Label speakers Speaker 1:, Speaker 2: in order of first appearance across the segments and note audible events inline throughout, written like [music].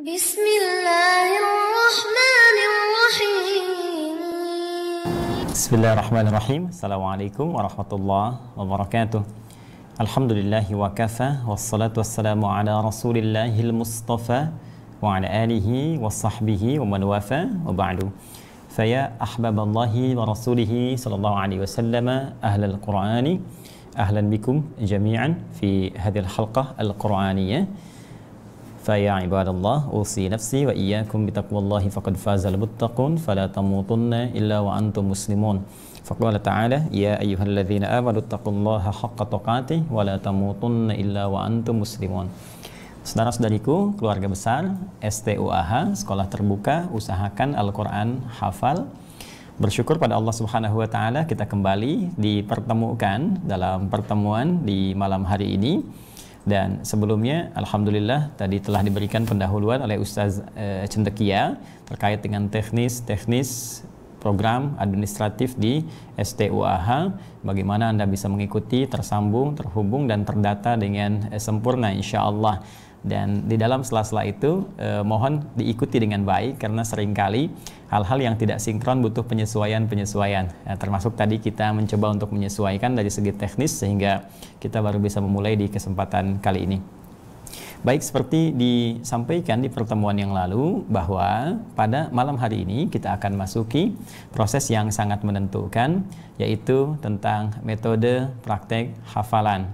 Speaker 1: بسم الله الرحمن الرحيم بسم الله الرحمن الرحيم السلام عليكم ورحمة الله وبركاته الحمد لله وكفى والصلاة والسلام على رسول الله المصطفى وعلى آله وصحبه ومن وافى وبعد فيا أحباب الله ورسوله صلى الله عليه وسلم أهل القرآن أهلا بكم جميعا في هذه الحلقة القرآنية فيا عباد ya nafsi wa نفسي وإياكم بتقوى الله فقد فاز المتقون فلا تموتن إلا وأنتم مسلمون فقال تعالى يا أيها الذين آمنوا اتقوا الله حق تقاته ولا illa إلا وأنتم مسلمون Saudara-saudariku, keluarga besar, STUAH, Sekolah Terbuka, usahakan Al-Quran hafal. Bersyukur pada Allah Subhanahu wa Ta'ala, kita kembali dipertemukan dalam pertemuan di malam hari ini dan sebelumnya, Alhamdulillah tadi telah diberikan pendahuluan oleh Ustaz e, Cendekia terkait dengan teknis-teknis program administratif di STUAH. Bagaimana Anda bisa mengikuti, tersambung, terhubung, dan terdata dengan e, sempurna insya Allah. Dan di dalam sela-sela itu, e, mohon diikuti dengan baik karena seringkali hal-hal yang tidak sinkron butuh penyesuaian-penyesuaian. Ya, termasuk tadi kita mencoba untuk menyesuaikan dari segi teknis sehingga kita baru bisa memulai di kesempatan kali ini. Baik, seperti disampaikan di pertemuan yang lalu bahwa pada malam hari ini kita akan masuki proses yang sangat menentukan yaitu tentang metode praktek hafalan.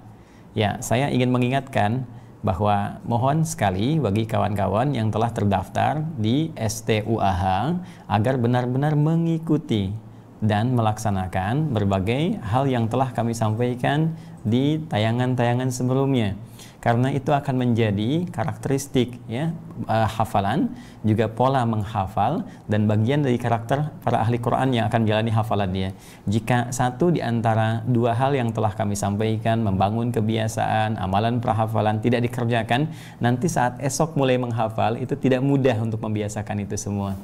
Speaker 1: Ya, saya ingin mengingatkan bahwa mohon sekali bagi kawan-kawan yang telah terdaftar di STUAH agar benar-benar mengikuti dan melaksanakan berbagai hal yang telah kami sampaikan di tayangan-tayangan sebelumnya karena itu akan menjadi karakteristik ya uh, hafalan juga pola menghafal dan bagian dari karakter para ahli Quran yang akan menjalani hafalan dia jika satu di antara dua hal yang telah kami sampaikan membangun kebiasaan amalan prahafalan tidak dikerjakan nanti saat esok mulai menghafal itu tidak mudah untuk membiasakan itu semua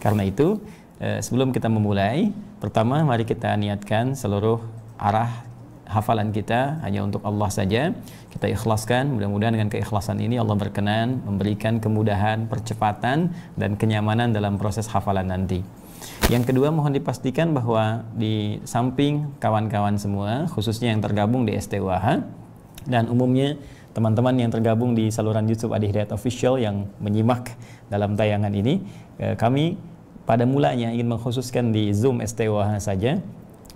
Speaker 1: karena itu eh, sebelum kita memulai pertama mari kita niatkan seluruh arah hafalan kita hanya untuk Allah saja. Kita ikhlaskan, mudah-mudahan dengan keikhlasan ini Allah berkenan memberikan kemudahan, percepatan dan kenyamanan dalam proses hafalan nanti. Yang kedua mohon dipastikan bahwa di samping kawan-kawan semua, khususnya yang tergabung di STUAH dan umumnya teman-teman yang tergabung di saluran YouTube Adi Hidayat Official yang menyimak dalam tayangan ini, eh, kami pada mulanya ingin mengkhususkan di Zoom STUAH saja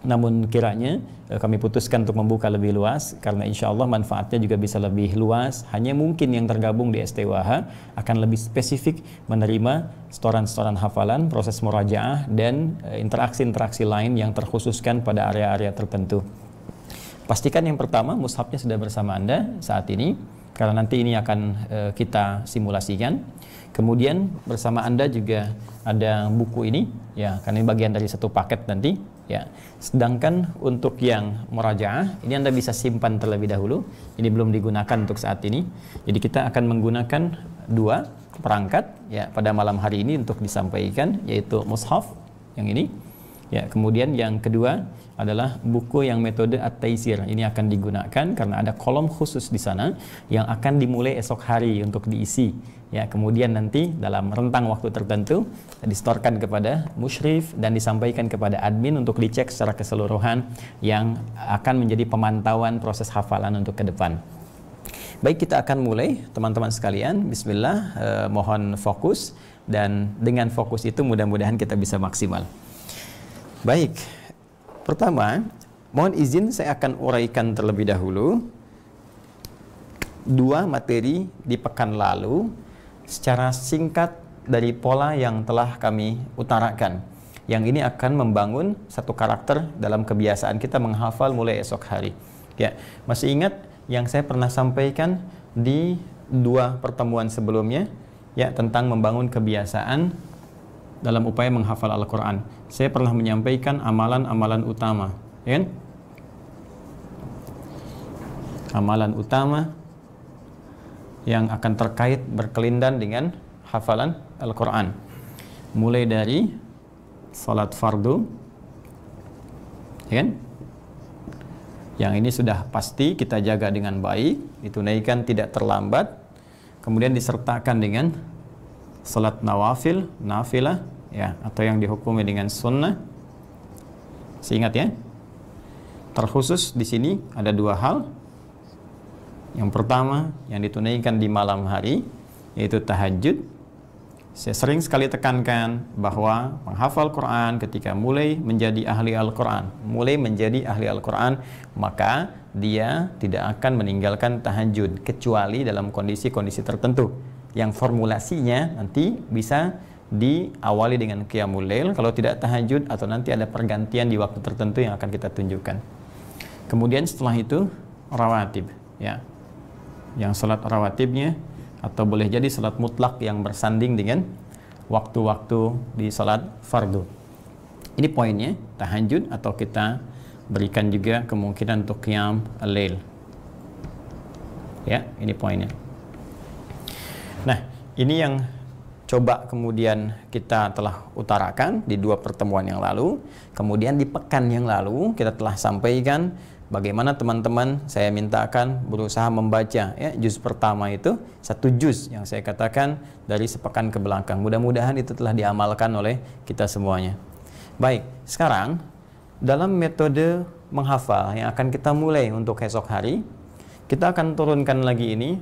Speaker 1: namun kiranya eh, kami putuskan untuk membuka lebih luas karena insya Allah manfaatnya juga bisa lebih luas hanya mungkin yang tergabung di STWH akan lebih spesifik menerima setoran-setoran hafalan proses murajaah dan eh, interaksi-interaksi lain yang terkhususkan pada area-area tertentu pastikan yang pertama mushafnya sudah bersama Anda saat ini karena nanti ini akan eh, kita simulasikan kemudian bersama Anda juga ada buku ini ya karena ini bagian dari satu paket nanti Ya. Sedangkan untuk yang murajaah ini Anda bisa simpan terlebih dahulu. Ini belum digunakan untuk saat ini. Jadi kita akan menggunakan dua perangkat ya pada malam hari ini untuk disampaikan yaitu mushaf yang ini. Ya, kemudian yang kedua adalah buku yang metode At-Taisir. Ini akan digunakan karena ada kolom khusus di sana yang akan dimulai esok hari untuk diisi. Ya, kemudian nanti dalam rentang waktu tertentu distorkan kepada musyrif dan disampaikan kepada admin untuk dicek secara keseluruhan yang akan menjadi pemantauan proses hafalan untuk ke depan. Baik, kita akan mulai teman-teman sekalian. Bismillah, eh, mohon fokus dan dengan fokus itu mudah-mudahan kita bisa maksimal. Baik, Pertama, mohon izin saya akan uraikan terlebih dahulu dua materi di pekan lalu secara singkat dari pola yang telah kami utarakan. Yang ini akan membangun satu karakter dalam kebiasaan kita menghafal mulai esok hari. Ya, masih ingat yang saya pernah sampaikan di dua pertemuan sebelumnya ya tentang membangun kebiasaan dalam upaya menghafal Al-Quran. Saya pernah menyampaikan amalan-amalan utama, ya kan? Amalan utama yang akan terkait berkelindan dengan hafalan Al-Quran. Mulai dari salat fardu, ya kan? Yang ini sudah pasti kita jaga dengan baik, ditunaikan tidak terlambat, kemudian disertakan dengan salat nawafil, nafilah, ya atau yang dihukumi dengan sunnah seingat ya terkhusus di sini ada dua hal yang pertama yang ditunaikan di malam hari yaitu tahajud saya sering sekali tekankan bahwa menghafal Quran ketika mulai menjadi ahli Al-Quran mulai menjadi ahli Al-Quran maka dia tidak akan meninggalkan tahajud kecuali dalam kondisi-kondisi tertentu yang formulasinya nanti bisa diawali dengan qiyamul lail kalau tidak tahajud atau nanti ada pergantian di waktu tertentu yang akan kita tunjukkan kemudian setelah itu rawatib ya yang salat rawatibnya atau boleh jadi salat mutlak yang bersanding dengan waktu-waktu di salat fardu ini poinnya tahajud atau kita berikan juga kemungkinan untuk qiyam lail ya ini poinnya nah ini yang coba kemudian kita telah utarakan di dua pertemuan yang lalu. Kemudian di pekan yang lalu kita telah sampaikan bagaimana teman-teman saya mintakan berusaha membaca ya juz pertama itu satu juz yang saya katakan dari sepekan ke belakang. Mudah-mudahan itu telah diamalkan oleh kita semuanya. Baik, sekarang dalam metode menghafal yang akan kita mulai untuk esok hari, kita akan turunkan lagi ini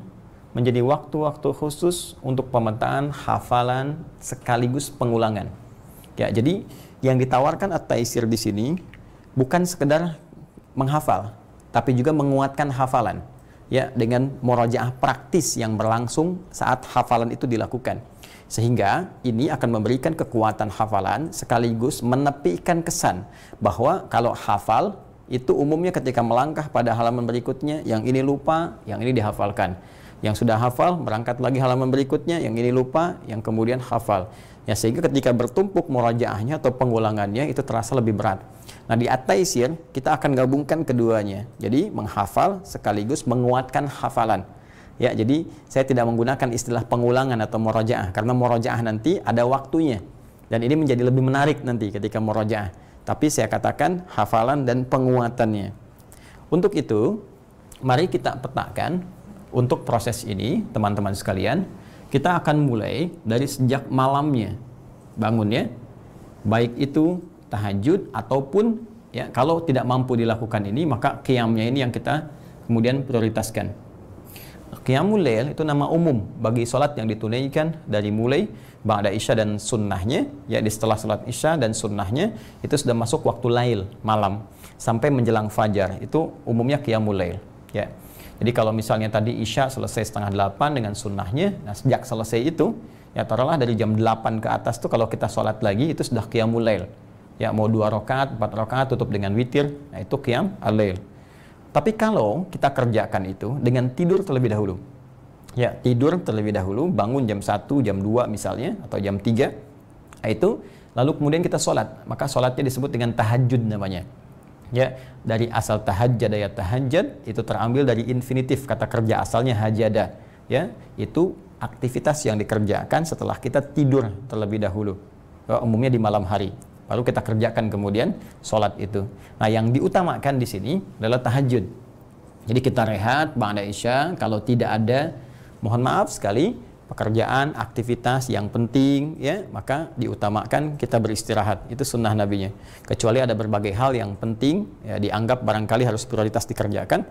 Speaker 1: menjadi waktu-waktu khusus untuk pemetaan hafalan sekaligus pengulangan. Ya, jadi yang ditawarkan at-taisir di sini bukan sekedar menghafal, tapi juga menguatkan hafalan. Ya, dengan murojaah praktis yang berlangsung saat hafalan itu dilakukan. Sehingga ini akan memberikan kekuatan hafalan sekaligus menepikan kesan bahwa kalau hafal itu umumnya ketika melangkah pada halaman berikutnya yang ini lupa, yang ini dihafalkan. Yang sudah hafal berangkat lagi halaman berikutnya, yang ini lupa, yang kemudian hafal. Ya sehingga ketika bertumpuk murajaahnya atau pengulangannya itu terasa lebih berat. Nah di at-taisir kita akan gabungkan keduanya. Jadi menghafal sekaligus menguatkan hafalan. Ya, jadi saya tidak menggunakan istilah pengulangan atau murajaah karena murajaah nanti ada waktunya dan ini menjadi lebih menarik nanti ketika murajaah Tapi saya katakan hafalan dan penguatannya. Untuk itu, mari kita petakan untuk proses ini, teman-teman sekalian, kita akan mulai dari sejak malamnya bangunnya, baik itu tahajud ataupun ya kalau tidak mampu dilakukan ini maka kiamnya ini yang kita kemudian prioritaskan. Qiyamul Lail itu nama umum bagi solat yang ditunaikan dari mulai Ba'da Isya dan sunnahnya, ya di setelah solat Isya dan sunnahnya, itu sudah masuk waktu lail, malam, sampai menjelang fajar. Itu umumnya Qiyamul Lail. Ya. Jadi kalau misalnya tadi Isya selesai setengah delapan dengan sunnahnya, nah sejak selesai itu, ya taruhlah dari jam delapan ke atas tuh kalau kita sholat lagi itu sudah qiyamul lail. Ya mau dua rokaat, empat rokaat tutup dengan witir, nah itu qiyam al-lail. Tapi kalau kita kerjakan itu dengan tidur terlebih dahulu. Ya, tidur terlebih dahulu, bangun jam satu, jam dua misalnya, atau jam tiga. nah itu lalu kemudian kita sholat. Maka sholatnya disebut dengan tahajud namanya ya dari asal tahajjada ya tahajjad itu terambil dari infinitif kata kerja asalnya hajada ya itu aktivitas yang dikerjakan setelah kita tidur terlebih dahulu oh, umumnya di malam hari lalu kita kerjakan kemudian sholat itu nah yang diutamakan di sini adalah tahajud jadi kita rehat bang isya kalau tidak ada mohon maaf sekali pekerjaan, aktivitas yang penting, ya, maka diutamakan kita beristirahat. Itu sunnah nabinya. Kecuali ada berbagai hal yang penting, ya, dianggap barangkali harus prioritas dikerjakan,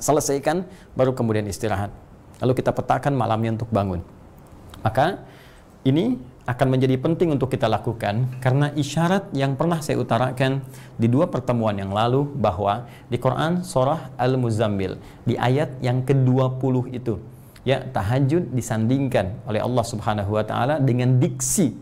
Speaker 1: selesaikan, baru kemudian istirahat. Lalu kita petakan malamnya untuk bangun. Maka ini akan menjadi penting untuk kita lakukan karena isyarat yang pernah saya utarakan di dua pertemuan yang lalu bahwa di Quran surah Al-Muzammil di ayat yang ke-20 itu ya tahajud disandingkan oleh Allah Subhanahu wa taala dengan diksi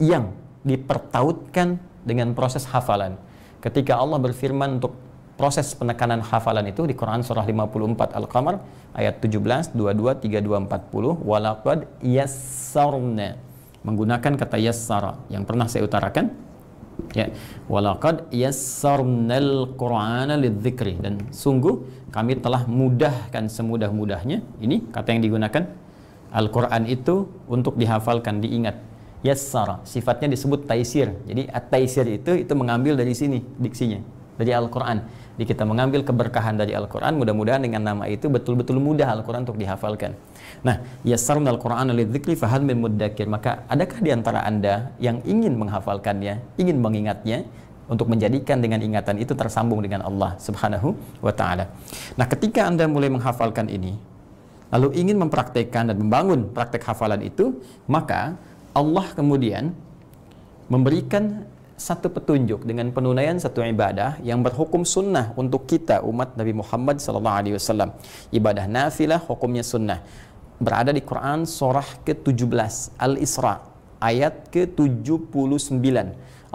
Speaker 1: yang dipertautkan dengan proses hafalan. Ketika Allah berfirman untuk proses penekanan hafalan itu di Quran surah 54 Al-Qamar ayat 17 22 32 40 walaqad yassarna menggunakan kata yassara yang pernah saya utarakan Ya. Walaqad yassarnal Qur'ana lidzikri dan sungguh kami telah mudahkan semudah-mudahnya. Ini kata yang digunakan Al-Qur'an itu untuk dihafalkan, diingat. Yassara sifatnya disebut taisir. Jadi at-taisir itu itu mengambil dari sini diksinya, dari Al-Qur'an. Jadi kita mengambil keberkahan dari Al-Qur'an, mudah-mudahan dengan nama itu betul-betul mudah Al-Qur'an untuk dihafalkan. Nah, al Qur'ana lidzikri fahal min muddakir. Maka adakah di antara Anda yang ingin menghafalkannya, ingin mengingatnya untuk menjadikan dengan ingatan itu tersambung dengan Allah Subhanahu wa taala. Nah, ketika Anda mulai menghafalkan ini, lalu ingin mempraktekkan dan membangun praktek hafalan itu, maka Allah kemudian memberikan satu petunjuk dengan penunaian satu ibadah yang berhukum sunnah untuk kita umat Nabi Muhammad sallallahu alaihi wasallam. Ibadah nafilah hukumnya sunnah berada di Quran surah ke-17 Al-Isra ayat ke-79.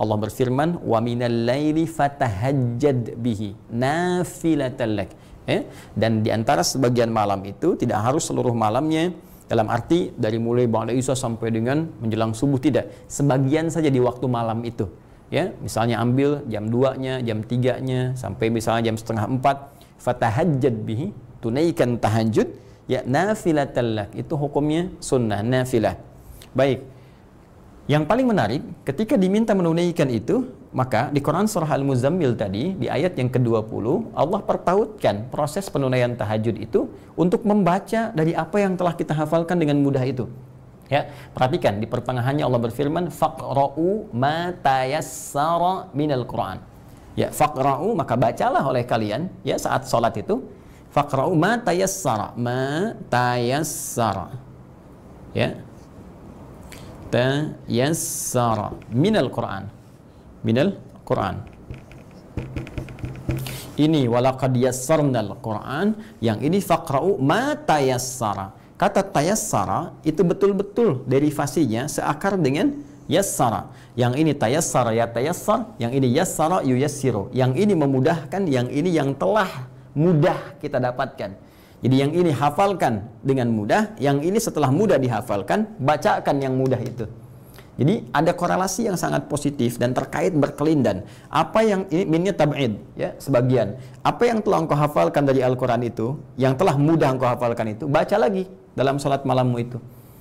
Speaker 1: Allah berfirman wa minal laili fatahajjad bihi nafilatan lak. Eh? Dan di antara sebagian malam itu tidak harus seluruh malamnya dalam arti dari mulai bangun Isya sampai dengan menjelang subuh tidak. Sebagian saja di waktu malam itu. Ya, misalnya ambil jam 2-nya, jam 3-nya sampai misalnya jam setengah 4 fatahajjad bihi tunaikan tahajud ya nafilah talak itu hukumnya sunnah nafilah baik yang paling menarik ketika diminta menunaikan itu maka di Quran surah Al-Muzammil tadi di ayat yang ke-20 Allah pertautkan proses penunaian tahajud itu untuk membaca dari apa yang telah kita hafalkan dengan mudah itu. Ya, perhatikan di pertengahannya Allah berfirman faqra'u ma tayassara minal Quran. Ya, faqra'u maka bacalah oleh kalian ya saat salat itu faqra'u ma tayassara ma tayassara ya tayassara minal Quran minal Quran ini walaqad yassarnal Quran yang ini faqra'u ma tayassara kata tayassara itu betul-betul derivasinya seakar dengan yassara yang ini tayassara ya tayassar yang ini yassara yuyassiru yang ini memudahkan yang ini yang telah mudah kita dapatkan. Jadi yang ini hafalkan dengan mudah, yang ini setelah mudah dihafalkan, bacakan yang mudah itu. Jadi ada korelasi yang sangat positif dan terkait berkelindan. Apa yang ini minnya tab'id ya, sebagian. Apa yang telah engkau hafalkan dari Al-Qur'an itu, yang telah mudah engkau hafalkan itu, baca lagi dalam sholat malammu itu.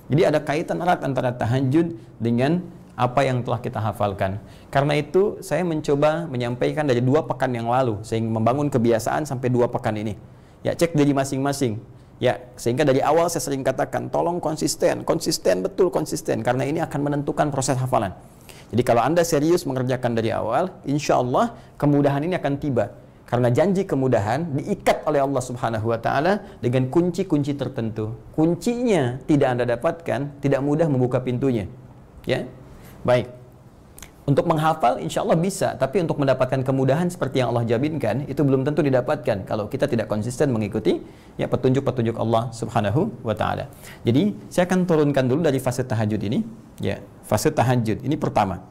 Speaker 1: Jadi ada kaitan erat antara tahajud dengan apa yang telah kita hafalkan. Karena itu saya mencoba menyampaikan dari dua pekan yang lalu sehingga membangun kebiasaan sampai dua pekan ini. Ya cek dari masing-masing. Ya sehingga dari awal saya sering katakan tolong konsisten, konsisten betul konsisten karena ini akan menentukan proses hafalan. Jadi kalau anda serius mengerjakan dari awal, insya Allah kemudahan ini akan tiba. Karena janji kemudahan diikat oleh Allah Subhanahu wa taala dengan kunci-kunci tertentu. Kuncinya tidak Anda dapatkan, tidak mudah membuka pintunya. Ya, Baik. Untuk menghafal insya Allah bisa, tapi untuk mendapatkan kemudahan seperti yang Allah jaminkan itu belum tentu didapatkan kalau kita tidak konsisten mengikuti ya petunjuk-petunjuk Allah Subhanahu wa taala. Jadi, saya akan turunkan dulu dari fase tahajud ini, ya. Fase tahajud ini pertama.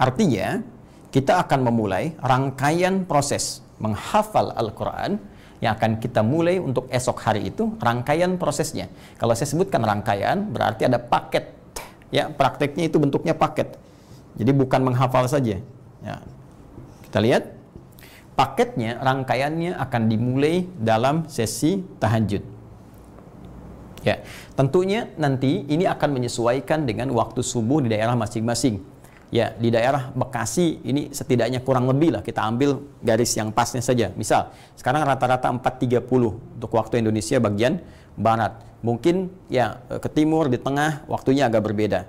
Speaker 1: Artinya, kita akan memulai rangkaian proses menghafal Al-Qur'an yang akan kita mulai untuk esok hari itu rangkaian prosesnya. Kalau saya sebutkan rangkaian, berarti ada paket ya prakteknya itu bentuknya paket. Jadi bukan menghafal saja. Ya. Kita lihat paketnya, rangkaiannya akan dimulai dalam sesi tahajud. Ya, tentunya nanti ini akan menyesuaikan dengan waktu subuh di daerah masing-masing. Ya, di daerah Bekasi ini setidaknya kurang lebih lah kita ambil garis yang pasnya saja. Misal, sekarang rata-rata 4.30 untuk waktu Indonesia bagian barat. Mungkin ya ke timur, di tengah waktunya agak berbeda.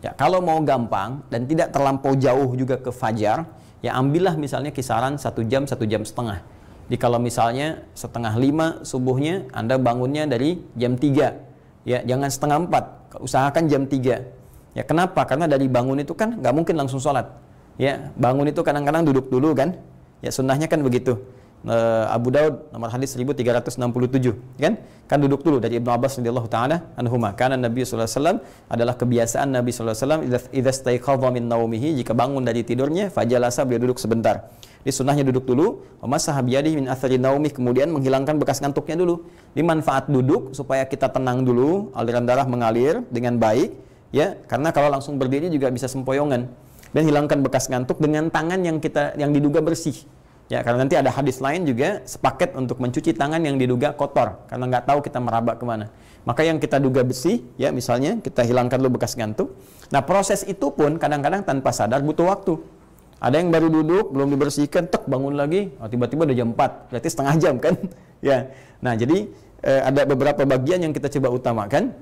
Speaker 1: Ya, kalau mau gampang dan tidak terlampau jauh juga ke fajar, ya ambillah misalnya kisaran satu jam, satu jam setengah. Jadi kalau misalnya setengah lima subuhnya, Anda bangunnya dari jam tiga. Ya, jangan setengah empat, usahakan jam tiga. Ya, kenapa? Karena dari bangun itu kan nggak mungkin langsung sholat. Ya, bangun itu kadang-kadang duduk dulu kan. Ya, sunnahnya kan begitu uh, Abu Daud nomor hadis 1367 kan kan duduk dulu dari Ibnu Abbas radhiyallahu taala anhuma karena Nabi sallallahu alaihi wasallam adalah kebiasaan Nabi sallallahu alaihi wasallam idza istaiqadha min naumihi jika bangun dari tidurnya fajalasa beliau duduk sebentar di sunnahnya duduk dulu memasah biyadihi min athari naumi kemudian menghilangkan bekas ngantuknya dulu di manfaat duduk supaya kita tenang dulu aliran darah mengalir dengan baik ya karena kalau langsung berdiri juga bisa sempoyongan dan hilangkan bekas ngantuk dengan tangan yang kita yang diduga bersih Ya, karena nanti ada hadis lain juga sepaket untuk mencuci tangan yang diduga kotor karena nggak tahu kita meraba kemana. Maka yang kita duga bersih ya misalnya kita hilangkan dulu bekas gantung. Nah proses itu pun kadang-kadang tanpa sadar butuh waktu. Ada yang baru duduk, belum dibersihkan, tek bangun lagi, tiba oh, tiba-tiba udah jam 4, berarti setengah jam kan? [laughs] ya. Nah jadi eh, ada beberapa bagian yang kita coba utamakan.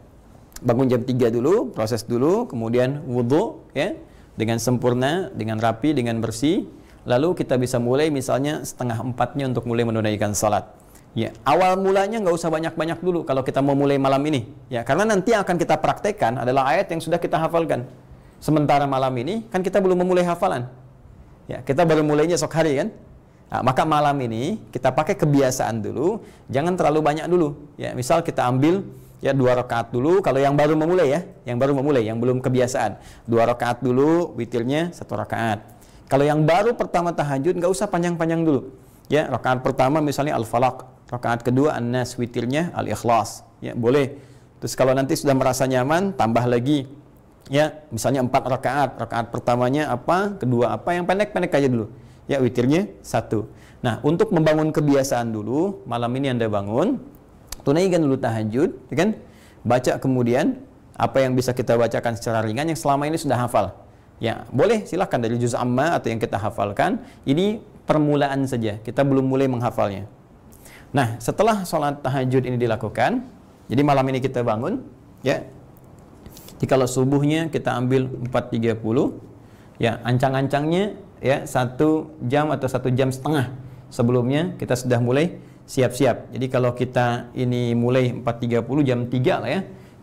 Speaker 1: Bangun jam 3 dulu, proses dulu, kemudian wudhu ya, dengan sempurna, dengan rapi, dengan bersih lalu kita bisa mulai misalnya setengah empatnya untuk mulai menunaikan salat. Ya, awal mulanya nggak usah banyak-banyak dulu kalau kita mau mulai malam ini. Ya, karena nanti yang akan kita praktekkan adalah ayat yang sudah kita hafalkan. Sementara malam ini kan kita belum memulai hafalan. Ya, kita baru mulainya esok hari kan. Nah, maka malam ini kita pakai kebiasaan dulu, jangan terlalu banyak dulu. Ya, misal kita ambil ya dua rakaat dulu kalau yang baru memulai ya, yang baru memulai, yang belum kebiasaan. Dua rakaat dulu, witirnya satu rakaat kalau yang baru pertama tahajud nggak usah panjang-panjang dulu. Ya, rakaat pertama misalnya al-falaq, rakaat kedua an-nas witirnya al-ikhlas. Ya, boleh. Terus kalau nanti sudah merasa nyaman, tambah lagi. Ya, misalnya empat rakaat, rakaat pertamanya apa, kedua apa, yang pendek-pendek aja dulu. Ya, witirnya satu. Nah, untuk membangun kebiasaan dulu, malam ini Anda bangun, tunaikan dulu tahajud, ya kan? Baca kemudian apa yang bisa kita bacakan secara ringan yang selama ini sudah hafal. Ya, boleh silahkan dari juz amma atau yang kita hafalkan. Ini permulaan saja, kita belum mulai menghafalnya. Nah, setelah sholat tahajud ini dilakukan, jadi malam ini kita bangun, ya. Jadi kalau subuhnya kita ambil 4.30, ya ancang-ancangnya ya satu jam atau satu jam setengah sebelumnya kita sudah mulai siap-siap. Jadi kalau kita ini mulai 4.30 jam 3 lah ya,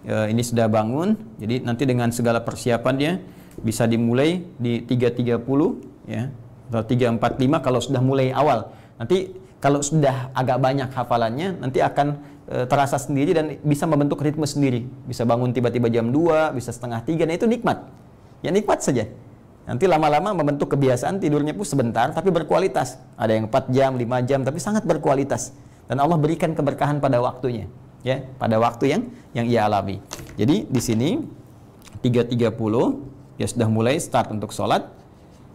Speaker 1: eh, ini sudah bangun, jadi nanti dengan segala persiapannya bisa dimulai di 3.30 ya atau 3.45 kalau sudah mulai awal. Nanti kalau sudah agak banyak hafalannya nanti akan e, terasa sendiri dan bisa membentuk ritme sendiri. Bisa bangun tiba-tiba jam 2, bisa setengah tiga Nah itu nikmat. Ya nikmat saja. Nanti lama-lama membentuk kebiasaan tidurnya pun sebentar tapi berkualitas. Ada yang 4 jam, 5 jam tapi sangat berkualitas. Dan Allah berikan keberkahan pada waktunya. Ya, pada waktu yang yang ia alami. Jadi di sini 3.30 ya sudah mulai start untuk sholat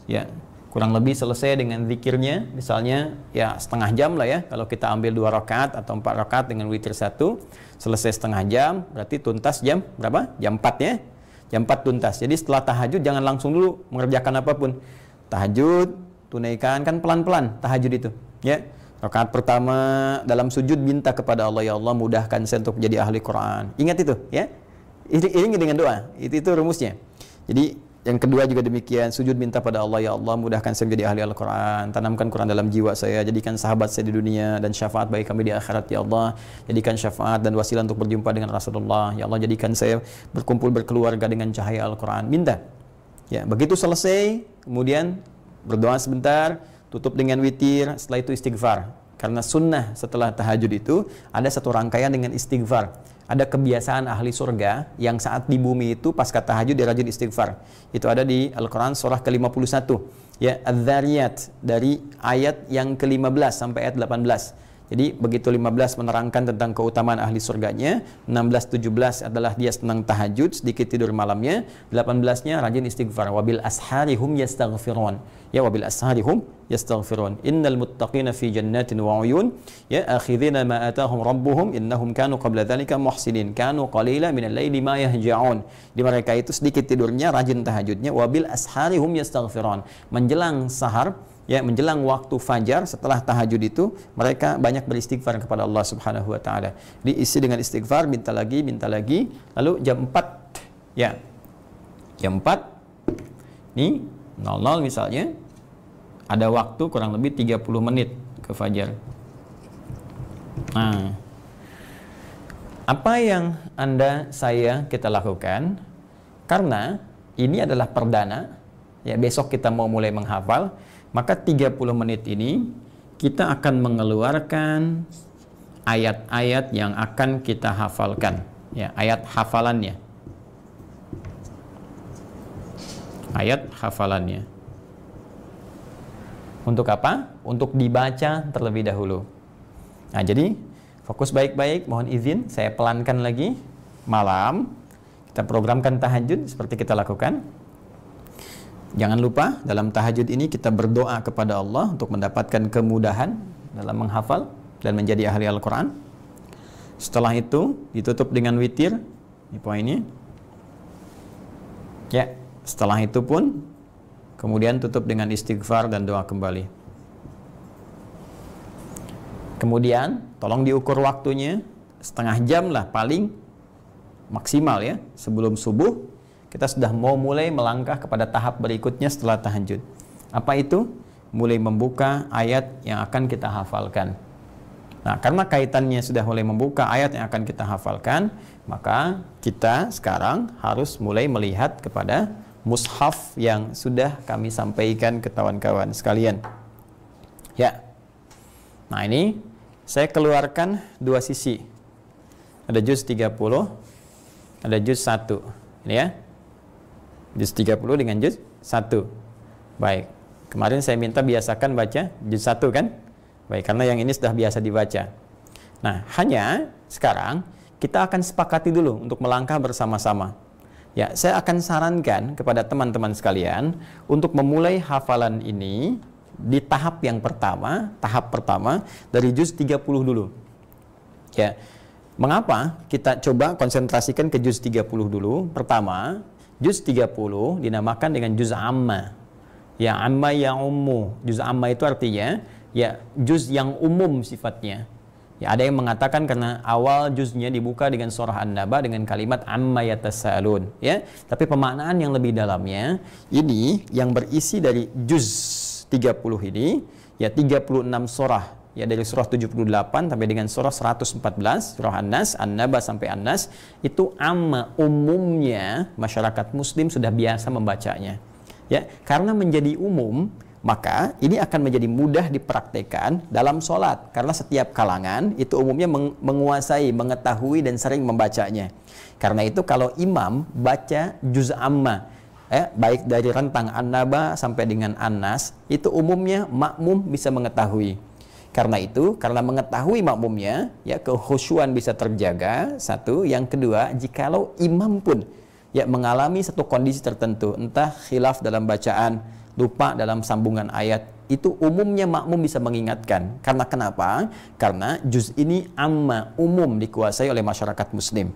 Speaker 1: ya kurang lebih selesai dengan zikirnya misalnya ya setengah jam lah ya kalau kita ambil dua rakaat atau empat rakaat dengan witir satu selesai setengah jam berarti tuntas jam berapa jam empat ya jam empat tuntas jadi setelah tahajud jangan langsung dulu mengerjakan apapun tahajud tunaikan kan pelan-pelan tahajud itu ya rakaat pertama dalam sujud minta kepada Allah ya Allah mudahkan saya untuk menjadi ahli Quran ingat itu ya ini dengan doa itu itu rumusnya jadi yang kedua juga demikian, sujud minta pada Allah, ya Allah mudahkan saya menjadi ahli Al-Quran, tanamkan Quran dalam jiwa saya, jadikan sahabat saya di dunia, dan syafaat bagi kami di akhirat, ya Allah, jadikan syafaat dan wasilah untuk berjumpa dengan Rasulullah, ya Allah jadikan saya berkumpul berkeluarga dengan cahaya Al-Quran, minta. Ya, begitu selesai, kemudian berdoa sebentar, tutup dengan witir, setelah itu istighfar. Karena sunnah setelah tahajud itu ada satu rangkaian dengan istighfar. Ada kebiasaan ahli surga yang saat di bumi itu pasca tahajud dia rajin istighfar. Itu ada di Al-Quran surah ke-51. Ya, Adzariyat dari ayat yang ke-15 sampai ayat 18. Jadi begitu 15 menerangkan tentang keutamaan ahli surganya, 16 17 adalah dia senang tahajud, sedikit tidur malamnya, 18-nya rajin istighfar. Wabil asharihum yastaghfirun. Ya wabil asharihum yastaghfirun. Innal muttaqina fi jannatin wa uyun, ya akhidhina ma atahum rabbuhum innahum kanu qabla dhalika muhsinin. Kanu qalila minal laili ma yahja'un. Di mereka itu sedikit tidurnya, rajin tahajudnya, wabil asharihum yastaghfirun. Menjelang sahar ya menjelang waktu fajar setelah tahajud itu mereka banyak beristighfar kepada Allah Subhanahu wa taala. Diisi dengan istighfar, minta lagi, minta lagi, lalu jam 4 ya. Jam 4 nih 00 misalnya ada waktu kurang lebih 30 menit ke fajar. Nah, apa yang Anda saya kita lakukan karena ini adalah perdana ya besok kita mau mulai menghafal maka 30 menit ini kita akan mengeluarkan ayat-ayat yang akan kita hafalkan, ya, ayat hafalannya. Ayat hafalannya. Untuk apa? Untuk dibaca terlebih dahulu. Nah, jadi fokus baik-baik, mohon izin saya pelankan lagi. Malam kita programkan tahajud seperti kita lakukan. Jangan lupa dalam tahajud ini kita berdoa kepada Allah untuk mendapatkan kemudahan dalam menghafal dan menjadi ahli Al-Quran. Setelah itu ditutup dengan witir, ini poinnya. Ya, setelah itu pun kemudian tutup dengan istighfar dan doa kembali. Kemudian tolong diukur waktunya setengah jam lah paling maksimal ya sebelum subuh kita sudah mau mulai melangkah kepada tahap berikutnya setelah tahajud. Apa itu? Mulai membuka ayat yang akan kita hafalkan. Nah, karena kaitannya sudah mulai membuka ayat yang akan kita hafalkan, maka kita sekarang harus mulai melihat kepada mushaf yang sudah kami sampaikan ke kawan-kawan sekalian. Ya. Nah, ini saya keluarkan dua sisi. Ada juz 30, ada juz 1, ini ya juz 30 dengan juz 1 baik kemarin saya minta biasakan baca juz 1 kan baik karena yang ini sudah biasa dibaca nah hanya sekarang kita akan sepakati dulu untuk melangkah bersama-sama ya saya akan sarankan kepada teman-teman sekalian untuk memulai hafalan ini di tahap yang pertama tahap pertama dari juz 30 dulu ya Mengapa kita coba konsentrasikan ke juz 30 dulu? Pertama, Juz 30 dinamakan dengan juz amma. Ya amma ya ummu. Juz amma itu artinya ya juz yang umum sifatnya. Ya ada yang mengatakan karena awal juznya dibuka dengan surah An-Naba dengan kalimat amma yatasalun ya. Tapi pemaknaan yang lebih dalamnya ini yang berisi dari juz 30 ini ya 36 surah ya dari surah 78 sampai dengan surah 114 surah An-Nas An-Naba sampai An-Nas itu amma umumnya masyarakat muslim sudah biasa membacanya ya karena menjadi umum maka ini akan menjadi mudah dipraktekkan dalam sholat karena setiap kalangan itu umumnya menguasai, mengetahui dan sering membacanya. Karena itu kalau imam baca juz amma eh, baik dari rentang An-Naba sampai dengan An-Nas itu umumnya makmum bisa mengetahui. Karena itu, karena mengetahui makmumnya, ya kehusuan bisa terjaga. Satu, yang kedua, jikalau imam pun ya mengalami satu kondisi tertentu, entah khilaf dalam bacaan, lupa dalam sambungan ayat, itu umumnya makmum bisa mengingatkan. Karena kenapa? Karena juz ini amma umum dikuasai oleh masyarakat muslim.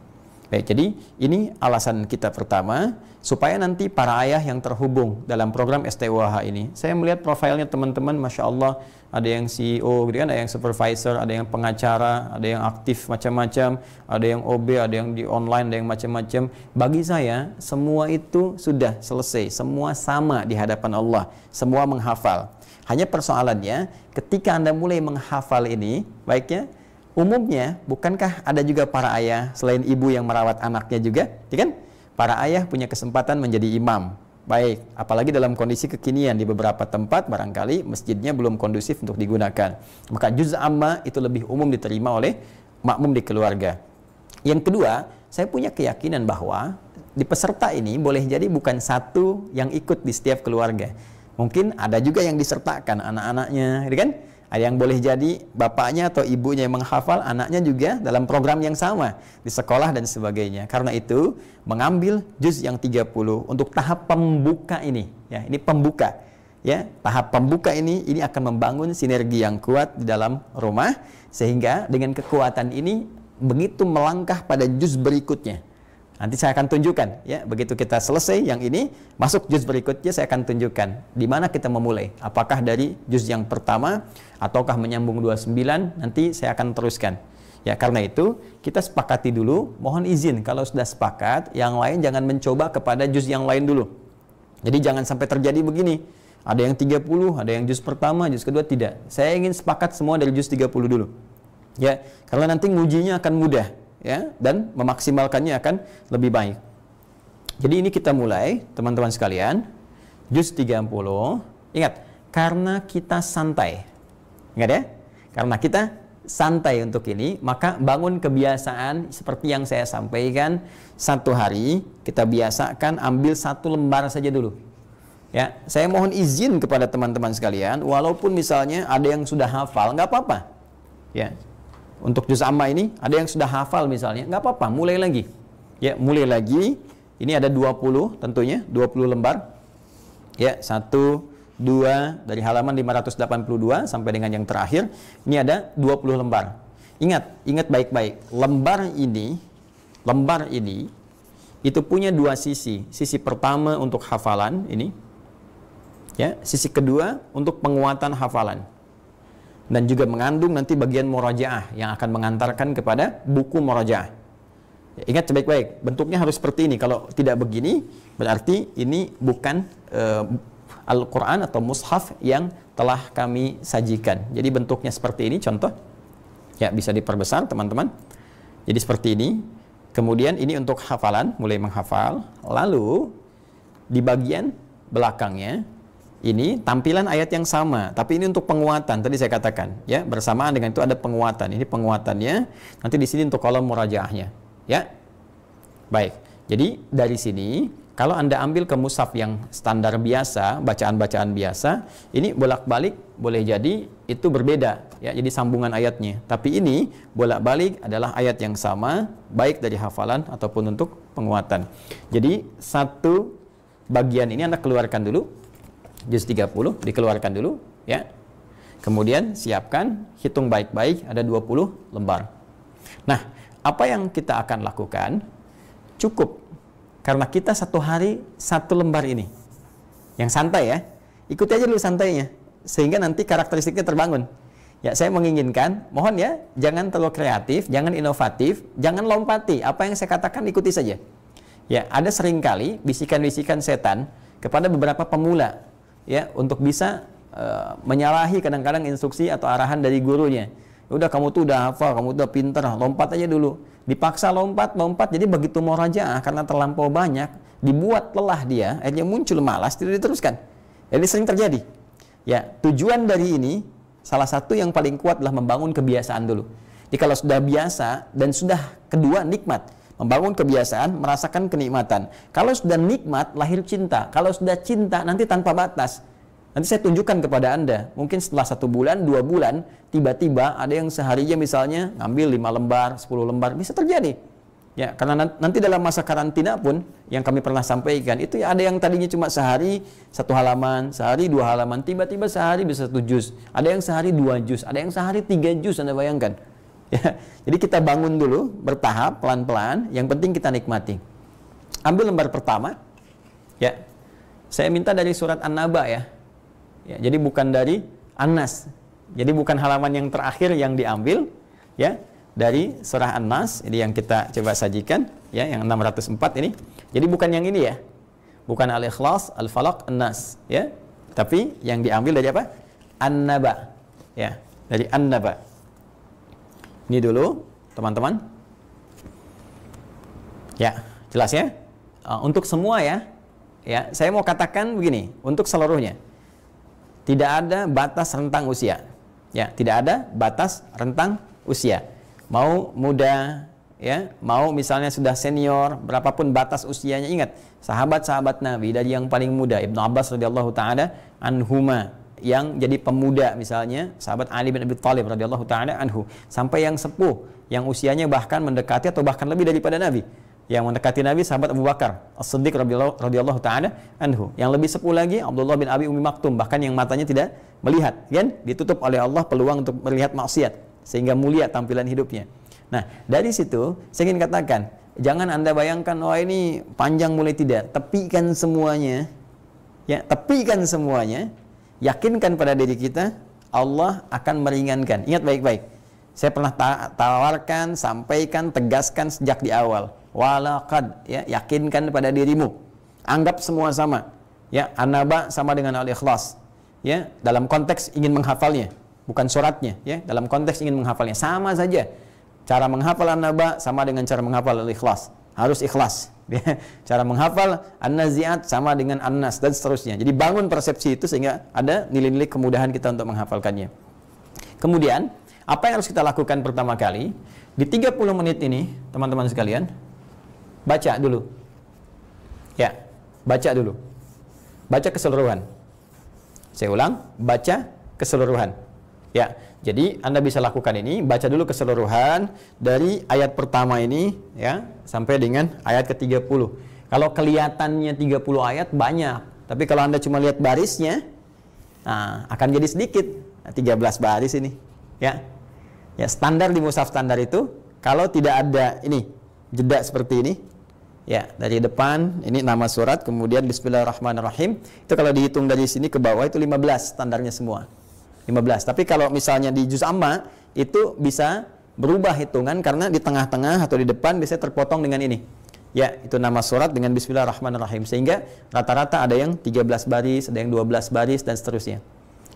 Speaker 1: Baik, eh, jadi ini alasan kita pertama supaya nanti para ayah yang terhubung dalam program STUH ini. Saya melihat profilnya teman-teman, masya Allah, ada yang CEO, gitu kan, ada yang supervisor, ada yang pengacara, ada yang aktif macam-macam, ada yang OB, ada yang di online, ada yang macam-macam. Bagi saya, semua itu sudah selesai, semua sama di hadapan Allah, semua menghafal. Hanya persoalannya, ketika anda mulai menghafal ini, baiknya Umumnya, bukankah ada juga para ayah selain ibu yang merawat anaknya juga? Ya kan? Para ayah punya kesempatan menjadi imam. Baik, apalagi dalam kondisi kekinian di beberapa tempat barangkali masjidnya belum kondusif untuk digunakan. Maka juz amma itu lebih umum diterima oleh makmum di keluarga. Yang kedua, saya punya keyakinan bahwa di peserta ini boleh jadi bukan satu yang ikut di setiap keluarga. Mungkin ada juga yang disertakan anak-anaknya, ya kan? Ada yang boleh jadi bapaknya atau ibunya yang menghafal, anaknya juga dalam program yang sama di sekolah dan sebagainya. Karena itu, mengambil juz yang 30 untuk tahap pembuka ini. Ya, ini pembuka. Ya, tahap pembuka ini ini akan membangun sinergi yang kuat di dalam rumah sehingga dengan kekuatan ini begitu melangkah pada juz berikutnya Nanti saya akan tunjukkan ya, begitu kita selesai yang ini masuk juz berikutnya saya akan tunjukkan di mana kita memulai. Apakah dari juz yang pertama ataukah menyambung 29 nanti saya akan teruskan. Ya karena itu kita sepakati dulu, mohon izin kalau sudah sepakat yang lain jangan mencoba kepada juz yang lain dulu. Jadi jangan sampai terjadi begini. Ada yang 30, ada yang juz pertama, juz kedua tidak. Saya ingin sepakat semua dari juz 30 dulu. Ya, karena nanti ngujinya akan mudah ya dan memaksimalkannya akan lebih baik. Jadi ini kita mulai teman-teman sekalian juz 30. Ingat, karena kita santai. Ingat ya? Karena kita santai untuk ini, maka bangun kebiasaan seperti yang saya sampaikan satu hari kita biasakan ambil satu lembar saja dulu. Ya, saya mohon izin kepada teman-teman sekalian, walaupun misalnya ada yang sudah hafal, nggak apa-apa. Ya, untuk juz amma ini ada yang sudah hafal misalnya nggak apa-apa mulai lagi ya mulai lagi ini ada 20 tentunya 20 lembar ya satu dua dari halaman 582 sampai dengan yang terakhir ini ada 20 lembar ingat ingat baik-baik lembar ini lembar ini itu punya dua sisi sisi pertama untuk hafalan ini ya sisi kedua untuk penguatan hafalan dan juga mengandung nanti bagian murajaah yang akan mengantarkan kepada buku murajaah. Ya, ingat sebaik-baik, bentuknya harus seperti ini. Kalau tidak begini, berarti ini bukan uh, Al-Quran atau mushaf yang telah kami sajikan. Jadi bentuknya seperti ini, contoh. Ya, bisa diperbesar teman-teman. Jadi seperti ini. Kemudian ini untuk hafalan, mulai menghafal. Lalu, di bagian belakangnya, ini tampilan ayat yang sama, tapi ini untuk penguatan. Tadi saya katakan, ya bersamaan dengan itu ada penguatan. Ini penguatannya. Nanti di sini untuk kolom murajaahnya, ya. Baik. Jadi dari sini kalau anda ambil ke musaf yang standar biasa, bacaan-bacaan biasa, ini bolak-balik boleh jadi itu berbeda, ya. Jadi sambungan ayatnya. Tapi ini bolak-balik adalah ayat yang sama, baik dari hafalan ataupun untuk penguatan. Jadi satu bagian ini anda keluarkan dulu juz 30 dikeluarkan dulu ya. Kemudian siapkan, hitung baik-baik ada 20 lembar. Nah, apa yang kita akan lakukan cukup karena kita satu hari satu lembar ini. Yang santai ya. Ikuti aja dulu santainya sehingga nanti karakteristiknya terbangun. Ya, saya menginginkan, mohon ya, jangan terlalu kreatif, jangan inovatif, jangan lompati. Apa yang saya katakan ikuti saja. Ya, ada seringkali bisikan-bisikan setan kepada beberapa pemula ya untuk bisa uh, menyalahi kadang-kadang instruksi atau arahan dari gurunya. Udah kamu tuh udah hafal, kamu udah pinter, lompat aja dulu. Dipaksa lompat, lompat. Jadi begitu mau raja karena terlampau banyak, dibuat lelah dia, akhirnya muncul malas, tidak diteruskan. Jadi sering terjadi. Ya, tujuan dari ini salah satu yang paling kuat adalah membangun kebiasaan dulu. Jadi kalau sudah biasa dan sudah kedua nikmat membangun kebiasaan, merasakan kenikmatan. Kalau sudah nikmat, lahir cinta. Kalau sudah cinta, nanti tanpa batas. Nanti saya tunjukkan kepada Anda. Mungkin setelah satu bulan, dua bulan, tiba-tiba ada yang seharinya misalnya ngambil lima lembar, sepuluh lembar. Bisa terjadi. Ya, karena nanti dalam masa karantina pun yang kami pernah sampaikan itu ya ada yang tadinya cuma sehari satu halaman, sehari dua halaman, tiba-tiba sehari bisa satu jus ada yang sehari dua jus ada yang sehari tiga jus Anda bayangkan. Ya, jadi kita bangun dulu bertahap pelan-pelan. Yang penting kita nikmati. Ambil lembar pertama. Ya, saya minta dari surat An-Naba ya. ya. Jadi bukan dari An-Nas. Jadi bukan halaman yang terakhir yang diambil. Ya, dari surah An-Nas ini yang kita coba sajikan ya yang 604 ini. Jadi bukan yang ini ya. Bukan Al-Ikhlas, Al-Falaq, An-Nas ya. Tapi yang diambil dari apa? An-Naba. Ya, dari An-Naba. Ini dulu, teman-teman. Ya, jelas ya? Eh, untuk semua ya, ya, saya mau katakan begini, untuk seluruhnya. Tidak ada batas rentang usia. Ya, tidak ada batas rentang usia. Mau muda, ya mau misalnya sudah senior berapapun batas usianya ingat sahabat-sahabat Nabi dari yang paling muda Ibnu Abbas radhiyallahu taala anhuma yang jadi pemuda misalnya sahabat Ali bin Abi Thalib radhiyallahu taala anhu sampai yang sepuh yang usianya bahkan mendekati atau bahkan lebih daripada Nabi yang mendekati Nabi sahabat Abu Bakar As-Siddiq radhiyallahu taala anhu yang lebih sepuh lagi Abdullah bin Abi Umi Maktum bahkan yang matanya tidak melihat kan ditutup oleh Allah peluang untuk melihat maksiat sehingga mulia tampilan hidupnya nah dari situ saya ingin katakan jangan Anda bayangkan wah ini panjang mulai tidak tepikan semuanya ya tepikan semuanya Yakinkan pada diri kita, Allah akan meringankan. Ingat baik-baik. Saya pernah ta tawarkan, sampaikan, tegaskan sejak di awal. Walakad, ya, yakinkan pada dirimu. Anggap semua sama. Ya, anaba sama dengan al-ikhlas. Ya, dalam konteks ingin menghafalnya, bukan suratnya. Ya, dalam konteks ingin menghafalnya sama saja. Cara menghafal anaba sama dengan cara menghafal al-ikhlas. Harus ikhlas. Cara menghafal an-naziat sama dengan an-nas dan seterusnya. Jadi bangun persepsi itu sehingga ada nilai-nilai kemudahan kita untuk menghafalkannya. Kemudian, apa yang harus kita lakukan pertama kali? Di 30 menit ini, teman-teman sekalian, baca dulu. Ya, baca dulu. Baca keseluruhan. Saya ulang, baca keseluruhan. Ya, jadi Anda bisa lakukan ini, baca dulu keseluruhan dari ayat pertama ini ya sampai dengan ayat ke-30. Kalau kelihatannya 30 ayat banyak, tapi kalau Anda cuma lihat barisnya nah, akan jadi sedikit. Nah, 13 baris ini ya. Ya standar di Musaf standar itu kalau tidak ada ini jeda seperti ini Ya, dari depan ini nama surat, kemudian bismillahirrahmanirrahim. Itu kalau dihitung dari sini ke bawah itu 15 standarnya semua. 15. Tapi kalau misalnya di juz amma itu bisa berubah hitungan karena di tengah-tengah atau di depan bisa terpotong dengan ini. Ya, itu nama surat dengan bismillahirrahmanirrahim. Sehingga rata-rata ada yang 13 baris, ada yang 12 baris dan seterusnya.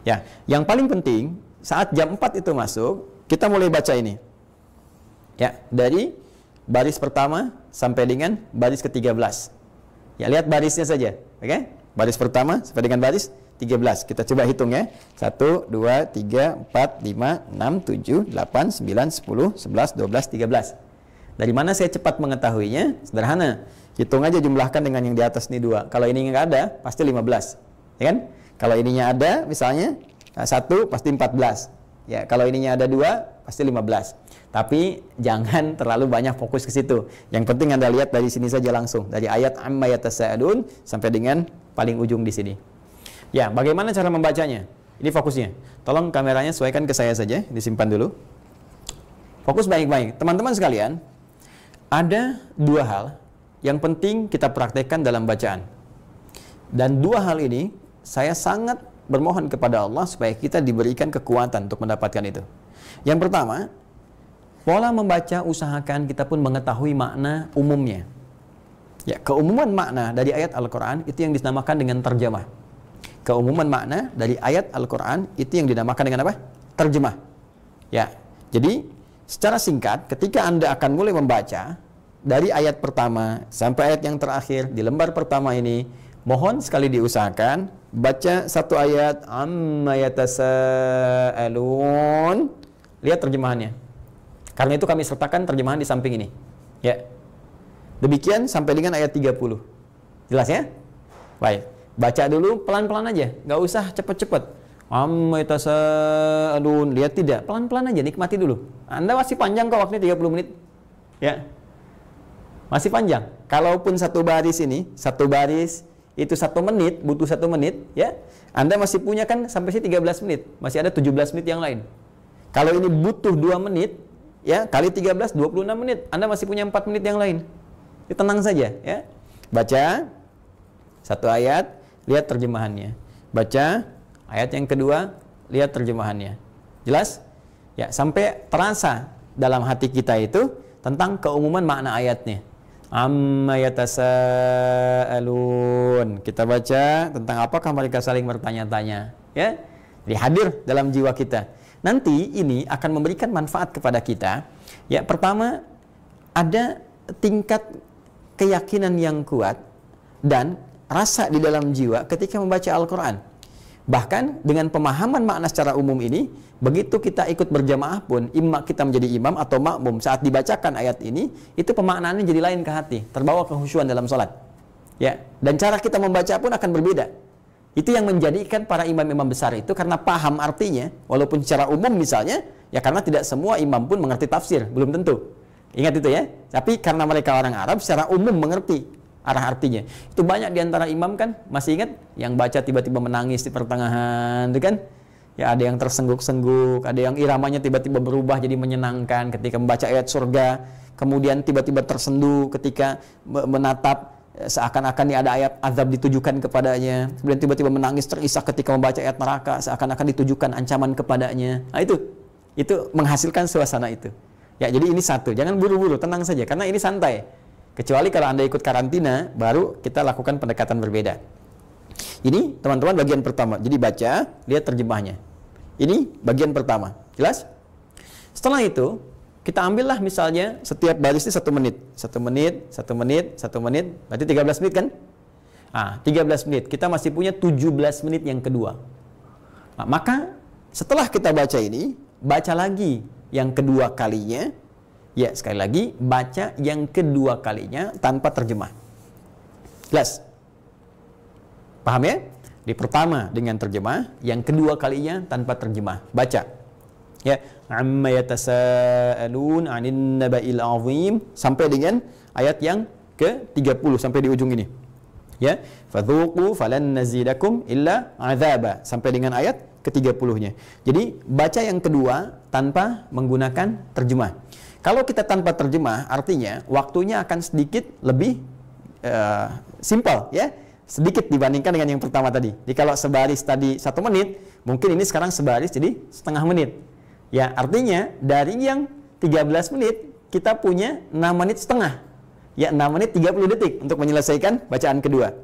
Speaker 1: Ya, yang paling penting saat jam 4 itu masuk, kita mulai baca ini. Ya, dari baris pertama sampai dengan baris ke-13. Ya, lihat barisnya saja, oke? Okay? Baris pertama sampai dengan baris 13. Kita coba hitung ya. 1, 2, 3, 4, 5, 6, 7, 8, 9, 10, 11, 12, 13. Dari mana saya cepat mengetahuinya? Sederhana. Hitung aja jumlahkan dengan yang di atas ini 2. Kalau ini nggak ada, pasti 15. Ya kan? Kalau ininya ada, misalnya, 1 eh, pasti 14. Ya, kalau ininya ada 2, pasti 15. Tapi jangan [laughs] terlalu banyak fokus ke situ. Yang penting Anda lihat dari sini saja langsung. Dari ayat Amma Yatasa'adun sampai dengan paling ujung di sini. Ya, bagaimana cara membacanya? Ini fokusnya. Tolong kameranya sesuaikan ke saya saja, disimpan dulu. Fokus baik-baik. Teman-teman sekalian, ada dua hal yang penting kita praktekkan dalam bacaan. Dan dua hal ini saya sangat bermohon kepada Allah supaya kita diberikan kekuatan untuk mendapatkan itu. Yang pertama, pola membaca usahakan kita pun mengetahui makna umumnya. Ya, keumuman makna dari ayat Al-Qur'an itu yang dinamakan dengan terjemah keumuman makna dari ayat Al-Quran itu yang dinamakan dengan apa? Terjemah. Ya, jadi secara singkat ketika Anda akan mulai membaca dari ayat pertama sampai ayat yang terakhir di lembar pertama ini mohon sekali diusahakan baca satu ayat amma yatasaalun lihat terjemahannya karena itu kami sertakan terjemahan di samping ini ya demikian sampai dengan ayat 30 jelas ya baik Baca dulu pelan-pelan aja, nggak usah cepet-cepet. Amma yatasaalun. Lihat tidak, pelan-pelan aja nikmati dulu. Anda masih panjang kok waktunya 30 menit. Ya. Masih panjang. Kalaupun satu baris ini, satu baris itu satu menit, butuh satu menit, ya. Anda masih punya kan sampai tiga 13 menit, masih ada 17 menit yang lain. Kalau ini butuh dua menit, ya, kali 13 26 menit. Anda masih punya empat menit yang lain. ya, tenang saja, ya. Baca satu ayat, lihat terjemahannya. Baca ayat yang kedua, lihat terjemahannya. Jelas? Ya, sampai terasa dalam hati kita itu tentang keumuman makna ayatnya. Amma yatasaalun. Kita baca tentang apakah mereka saling bertanya-tanya, ya. Dihadir dalam jiwa kita. Nanti ini akan memberikan manfaat kepada kita. Ya, pertama ada tingkat keyakinan yang kuat dan rasa di dalam jiwa ketika membaca Al-Quran. Bahkan dengan pemahaman makna secara umum ini, begitu kita ikut berjamaah pun, imam kita menjadi imam atau makmum saat dibacakan ayat ini, itu pemaknaannya jadi lain ke hati, terbawa kehusuan dalam sholat. Ya, dan cara kita membaca pun akan berbeda. Itu yang menjadikan para imam-imam besar itu karena paham artinya, walaupun secara umum misalnya, ya karena tidak semua imam pun mengerti tafsir, belum tentu. Ingat itu ya. Tapi karena mereka orang Arab secara umum mengerti arah artinya. Itu banyak di antara imam kan, masih ingat yang baca tiba-tiba menangis di pertengahan, itu kan? Ya ada yang tersengguk-sengguk, ada yang iramanya tiba-tiba berubah jadi menyenangkan ketika membaca ayat surga, kemudian tiba-tiba tersendu ketika menatap e, seakan-akan nih ada ayat azab ditujukan kepadanya, kemudian tiba-tiba menangis terisak ketika membaca ayat neraka, seakan-akan ditujukan ancaman kepadanya. Nah itu, itu menghasilkan suasana itu. Ya jadi ini satu, jangan buru-buru, tenang saja, karena ini santai Kecuali kalau Anda ikut karantina, baru kita lakukan pendekatan berbeda. Ini teman-teman bagian pertama. Jadi baca, lihat terjemahnya. Ini bagian pertama. Jelas? Setelah itu, kita ambillah misalnya setiap baris itu satu menit. Satu menit, satu menit, satu menit. Berarti 13 menit kan? Ah, 13 menit. Kita masih punya 17 menit yang kedua. Nah, maka setelah kita baca ini, baca lagi yang kedua kalinya Ya, sekali lagi baca yang kedua kalinya tanpa terjemah. Jelas? Paham ya? Di pertama dengan terjemah, yang kedua kalinya tanpa terjemah. Baca. Ya, amma yatasaalun 'anil naba'il 'azim sampai dengan ayat yang ke-30 sampai di ujung ini. Ya, fadhuqu falan nazidakum illa 'adzaba sampai dengan ayat ke-30-nya. Jadi, baca yang kedua tanpa menggunakan terjemah. Kalau kita tanpa terjemah, artinya waktunya akan sedikit lebih uh, simple ya, sedikit dibandingkan dengan yang pertama tadi. Jadi kalau sebaris tadi satu menit, mungkin ini sekarang sebaris jadi setengah menit. Ya artinya dari yang 13 menit kita punya 6 menit setengah. Ya 6 menit 30 detik untuk menyelesaikan bacaan kedua.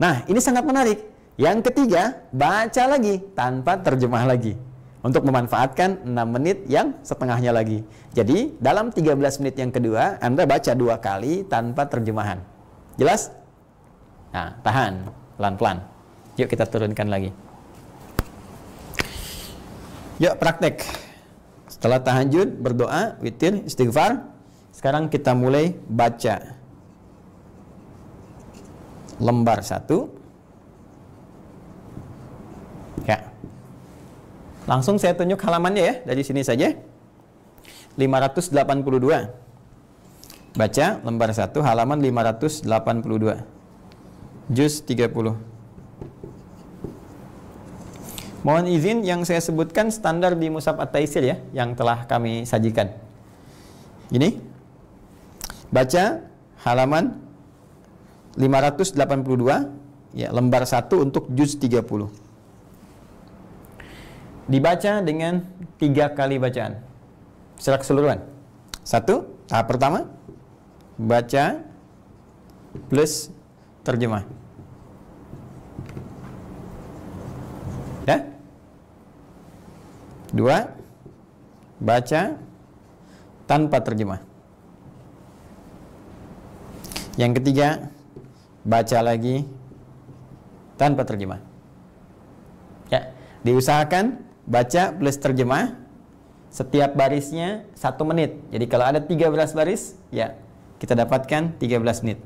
Speaker 1: Nah ini sangat menarik. Yang ketiga, baca lagi tanpa terjemah lagi untuk memanfaatkan 6 menit yang setengahnya lagi. Jadi, dalam 13 menit yang kedua, Anda baca dua kali tanpa terjemahan. Jelas? Nah, tahan, pelan-pelan. Yuk kita turunkan lagi. Yuk praktek. Setelah tahajud, berdoa, witir, istighfar. Sekarang kita mulai baca. Lembar satu. Ya. Langsung saya tunjuk halamannya ya, dari sini saja. 582. Baca lembar 1 halaman 582. Juz 30. Mohon izin yang saya sebutkan standar di Musab At-Taisir ya, yang telah kami sajikan. Ini. Baca halaman 582 ya lembar 1 untuk juz 30 dibaca dengan tiga kali bacaan secara keseluruhan. Satu, tahap pertama, baca plus terjemah. Ya? Dua, baca tanpa terjemah. Yang ketiga, baca lagi tanpa terjemah. Ya, diusahakan baca plus terjemah setiap barisnya satu menit. Jadi kalau ada 13 baris, ya kita dapatkan 13 menit.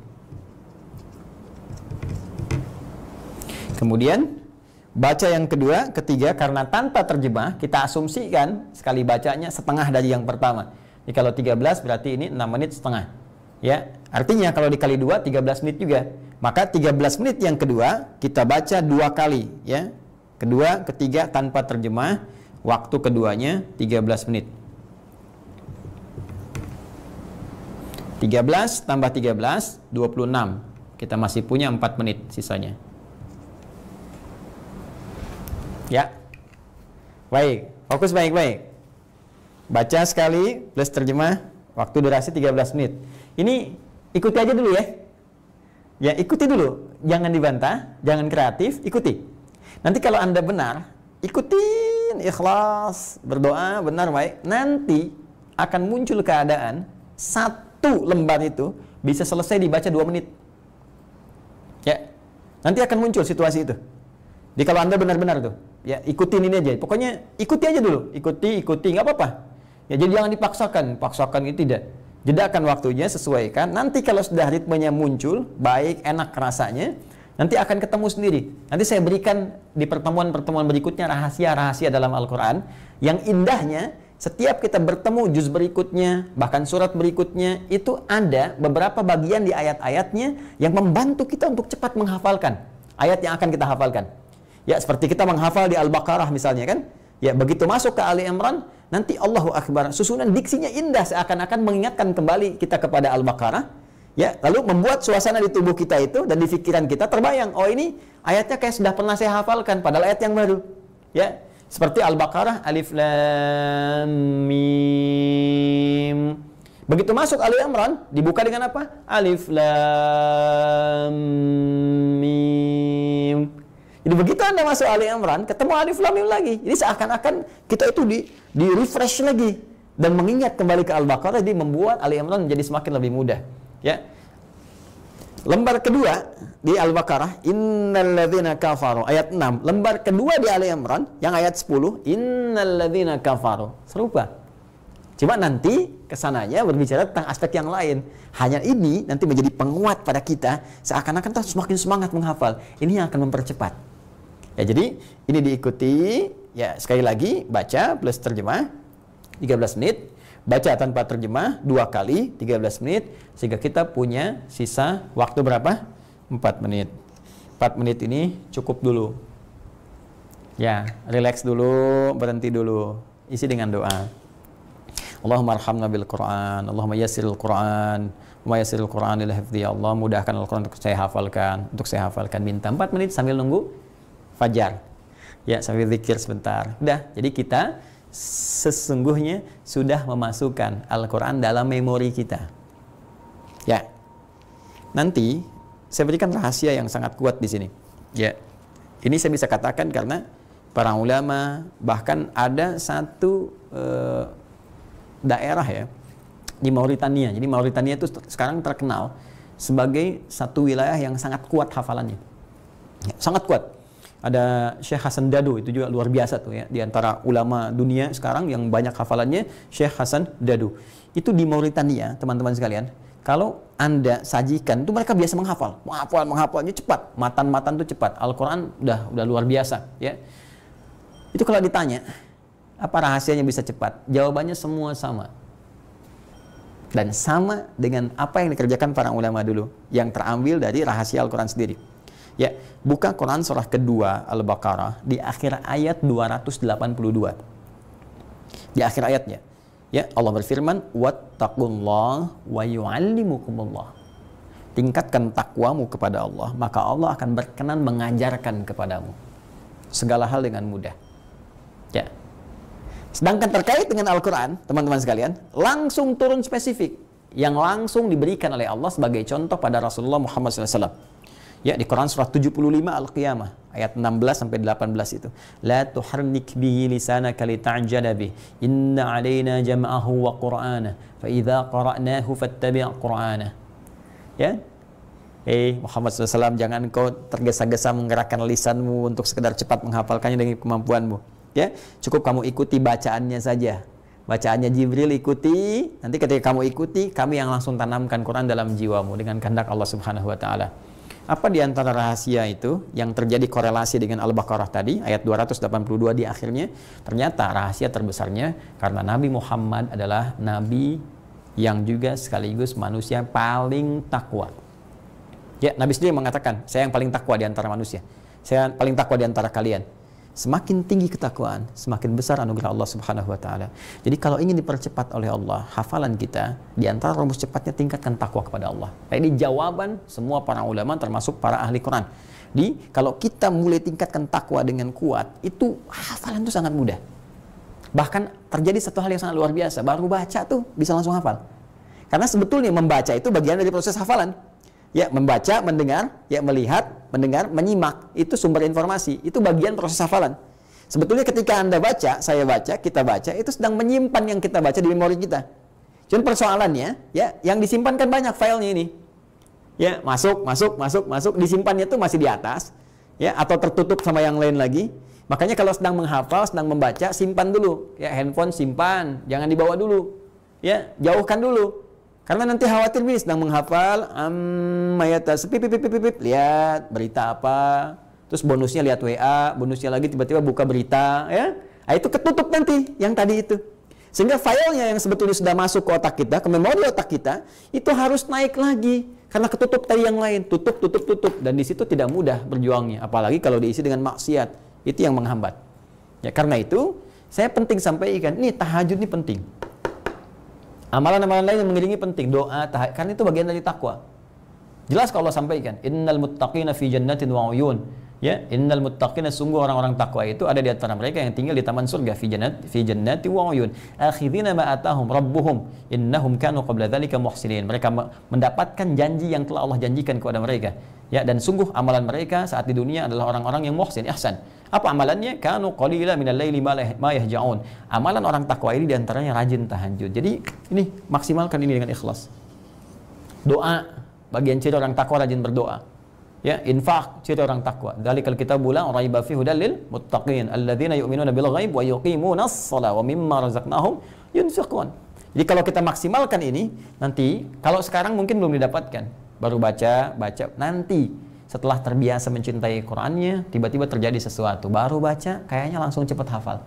Speaker 1: Kemudian baca yang kedua, ketiga karena tanpa terjemah kita asumsikan sekali bacanya setengah dari yang pertama. Jadi kalau 13 berarti ini 6 menit setengah. Ya, artinya kalau dikali dua 13 menit juga. Maka 13 menit yang kedua kita baca dua kali ya Kedua, ketiga tanpa terjemah, waktu keduanya 13 menit. 13 tambah 13 26. Kita masih punya 4 menit sisanya. Ya. Baik, fokus baik-baik. Baca sekali plus terjemah, waktu durasi 13 menit. Ini ikuti aja dulu ya. Ya, ikuti dulu. Jangan dibantah, jangan kreatif, ikuti. Nanti kalau Anda benar, ikutin ikhlas, berdoa benar baik. Nanti akan muncul keadaan satu lembar itu bisa selesai dibaca dua menit. Ya, nanti akan muncul situasi itu. Jadi kalau anda benar-benar tuh, ya ikutin ini aja. Pokoknya ikuti aja dulu, ikuti, ikuti, nggak apa-apa. Ya jadi jangan dipaksakan, paksakan itu tidak. Jeda akan waktunya, sesuaikan. Nanti kalau sudah ritmenya muncul, baik, enak rasanya, Nanti akan ketemu sendiri. Nanti saya berikan di pertemuan-pertemuan berikutnya rahasia-rahasia dalam Al-Quran. Yang indahnya, setiap kita bertemu juz berikutnya, bahkan surat berikutnya, itu ada beberapa bagian di ayat-ayatnya yang membantu kita untuk cepat menghafalkan. Ayat yang akan kita hafalkan. Ya, seperti kita menghafal di Al-Baqarah misalnya kan. Ya, begitu masuk ke Ali Imran, nanti Allahu Akbar. Susunan diksinya indah seakan-akan mengingatkan kembali kita kepada Al-Baqarah Ya, lalu membuat suasana di tubuh kita itu dan di pikiran kita terbayang, oh ini ayatnya kayak sudah pernah saya hafalkan padahal ayat yang baru. Ya. Seperti Al-Baqarah Alif Lam Mim. Begitu masuk Ali Imran dibuka dengan apa? Alif Lam Mim. Jadi begitu Anda masuk Ali Imran, ketemu Alif Lam Mim lagi. Jadi seakan-akan kita itu di di refresh lagi dan mengingat kembali ke Al-Baqarah jadi membuat Ali Imran menjadi semakin lebih mudah. Ya. Lembar kedua di Al-Baqarah, innalladzina kafaru ayat 6. Lembar kedua di Ali Imran yang ayat 10, innalladzina kafaru. Serupa. Cuma nanti kesananya berbicara tentang aspek yang lain. Hanya ini nanti menjadi penguat pada kita seakan-akan kita semakin semangat menghafal. Ini yang akan mempercepat. Ya jadi ini diikuti ya sekali lagi baca plus terjemah 13 menit baca tanpa terjemah dua kali 13 menit sehingga kita punya sisa waktu berapa? 4 menit. 4 menit ini cukup dulu. Ya, relax dulu, berhenti dulu. Isi dengan doa. Allahumma arhamna bil Quran, Allahumma yassiril Quran, wa yassiril Quran lil hifdzi. Allah, mudahkan Al-Qur'an untuk saya hafalkan, untuk saya hafalkan. Minta 4 menit sambil nunggu fajar. Ya, sambil zikir sebentar. Udah, jadi kita sesungguhnya sudah memasukkan Al-Quran dalam memori kita. Ya, nanti saya berikan rahasia yang sangat kuat di sini. Ya, ini saya bisa katakan karena para ulama bahkan ada satu eh, daerah ya di Mauritania. Jadi Mauritania itu sekarang terkenal sebagai satu wilayah yang sangat kuat hafalannya, ya, sangat kuat ada Syekh Hasan Dadu itu juga luar biasa tuh ya di antara ulama dunia sekarang yang banyak hafalannya Syekh Hasan Dadu itu di Mauritania teman-teman sekalian kalau anda sajikan itu mereka biasa menghafal menghafal menghafalnya cepat matan-matan tuh cepat Al-Quran udah udah luar biasa ya itu kalau ditanya apa rahasianya bisa cepat jawabannya semua sama dan sama dengan apa yang dikerjakan para ulama dulu yang terambil dari rahasia Al-Quran sendiri Ya, buka Quran surah kedua Al-Baqarah di akhir ayat 282. Di akhir ayatnya. Ya, Allah berfirman, "Wattaqullaha wa yu'allimukumullah." Tingkatkan takwamu kepada Allah, maka Allah akan berkenan mengajarkan kepadamu segala hal dengan mudah. Ya. Sedangkan terkait dengan Al-Qur'an, teman-teman sekalian, langsung turun spesifik yang langsung diberikan oleh Allah sebagai contoh pada Rasulullah Muhammad SAW. Ya, di Quran surah 75 Al-Qiyamah ayat 16 sampai 18 itu. La tuharnik bihi lisanaka ta'jala bi Inna alaina jam'ahu wa qur'ana. Fa idza qara'nahu fattabi' qur'ana. Ya. Eh hey, Muhammad SAW jangan kau tergesa-gesa menggerakkan lisanmu untuk sekedar cepat menghafalkannya dengan kemampuanmu. Ya, cukup kamu ikuti bacaannya saja. Bacaannya Jibril ikuti, nanti ketika kamu ikuti, kami yang langsung tanamkan Quran dalam jiwamu dengan kehendak Allah Subhanahu wa taala. Apa di antara rahasia itu yang terjadi korelasi dengan Al-Baqarah tadi ayat 282 di akhirnya? Ternyata rahasia terbesarnya karena Nabi Muhammad adalah nabi yang juga sekaligus manusia paling takwa. Ya, Nabi sendiri mengatakan, saya yang paling takwa di antara manusia. Saya yang paling takwa di antara kalian Semakin tinggi ketakwaan, semakin besar anugerah Allah Subhanahu wa taala. Jadi kalau ingin dipercepat oleh Allah hafalan kita, di antara rumus cepatnya tingkatkan takwa kepada Allah. Nah, ini jawaban semua para ulama termasuk para ahli Quran. Di kalau kita mulai tingkatkan takwa dengan kuat, itu hafalan itu sangat mudah. Bahkan terjadi satu hal yang sangat luar biasa, baru baca tuh bisa langsung hafal. Karena sebetulnya membaca itu bagian dari proses hafalan ya membaca, mendengar, ya melihat, mendengar, menyimak itu sumber informasi, itu bagian proses hafalan. Sebetulnya ketika Anda baca, saya baca, kita baca itu sedang menyimpan yang kita baca di memori kita. Cuman persoalannya ya yang disimpan kan banyak filenya ini. Ya, masuk, masuk, masuk, masuk, disimpannya itu masih di atas ya atau tertutup sama yang lain lagi. Makanya kalau sedang menghafal, sedang membaca, simpan dulu. Ya, handphone simpan, jangan dibawa dulu. Ya, jauhkan dulu karena nanti khawatir ini sedang menghafal ammayatas pip, lihat berita apa, terus bonusnya lihat WA, bonusnya lagi tiba-tiba buka berita, ya. Nah, itu ketutup nanti yang tadi itu. Sehingga filenya yang sebetulnya sudah masuk ke otak kita, ke memori otak kita, itu harus naik lagi karena ketutup tadi yang lain, tutup, tutup, tutup, dan di situ tidak mudah berjuangnya, apalagi kalau diisi dengan maksiat, itu yang menghambat. Ya karena itu saya penting sampai ikan, ini tahajud ini penting. Amalan-amalan lain yang mengiringi penting, doa, tahajud, karena itu bagian dari takwa. Jelas kalau Allah sampaikan, innal muttaqina fi jannatin wa uyun. Ya, innal muttaqina sungguh orang-orang takwa itu ada di antara mereka yang tinggal di taman surga fi jannat fi jannati wa uyun. Akhidhina ma atahum rabbuhum innahum kanu qabla dzalika muhsinin. Mereka mendapatkan janji yang telah Allah janjikan kepada mereka. Ya, dan sungguh amalan mereka saat di dunia adalah orang-orang yang muhsin, ihsan. Apa amalannya? Kanu qalila minal laili ma yahja'un. Amalan orang takwa ini diantaranya rajin tahajud. Jadi ini maksimalkan ini dengan ikhlas. Doa bagian ciri orang takwa rajin berdoa. Ya, infak ciri orang takwa. Dzalikal kita la raiba fi hudal lil muttaqin alladzina yu'minuna bil ghaib wa yuqimuna as wa mimma razaqnahum yunfiqun. Jadi kalau kita maksimalkan ini, nanti kalau sekarang mungkin belum didapatkan, baru baca, baca nanti setelah terbiasa mencintai Qurannya, tiba-tiba terjadi sesuatu. Baru baca, kayaknya langsung cepat hafal.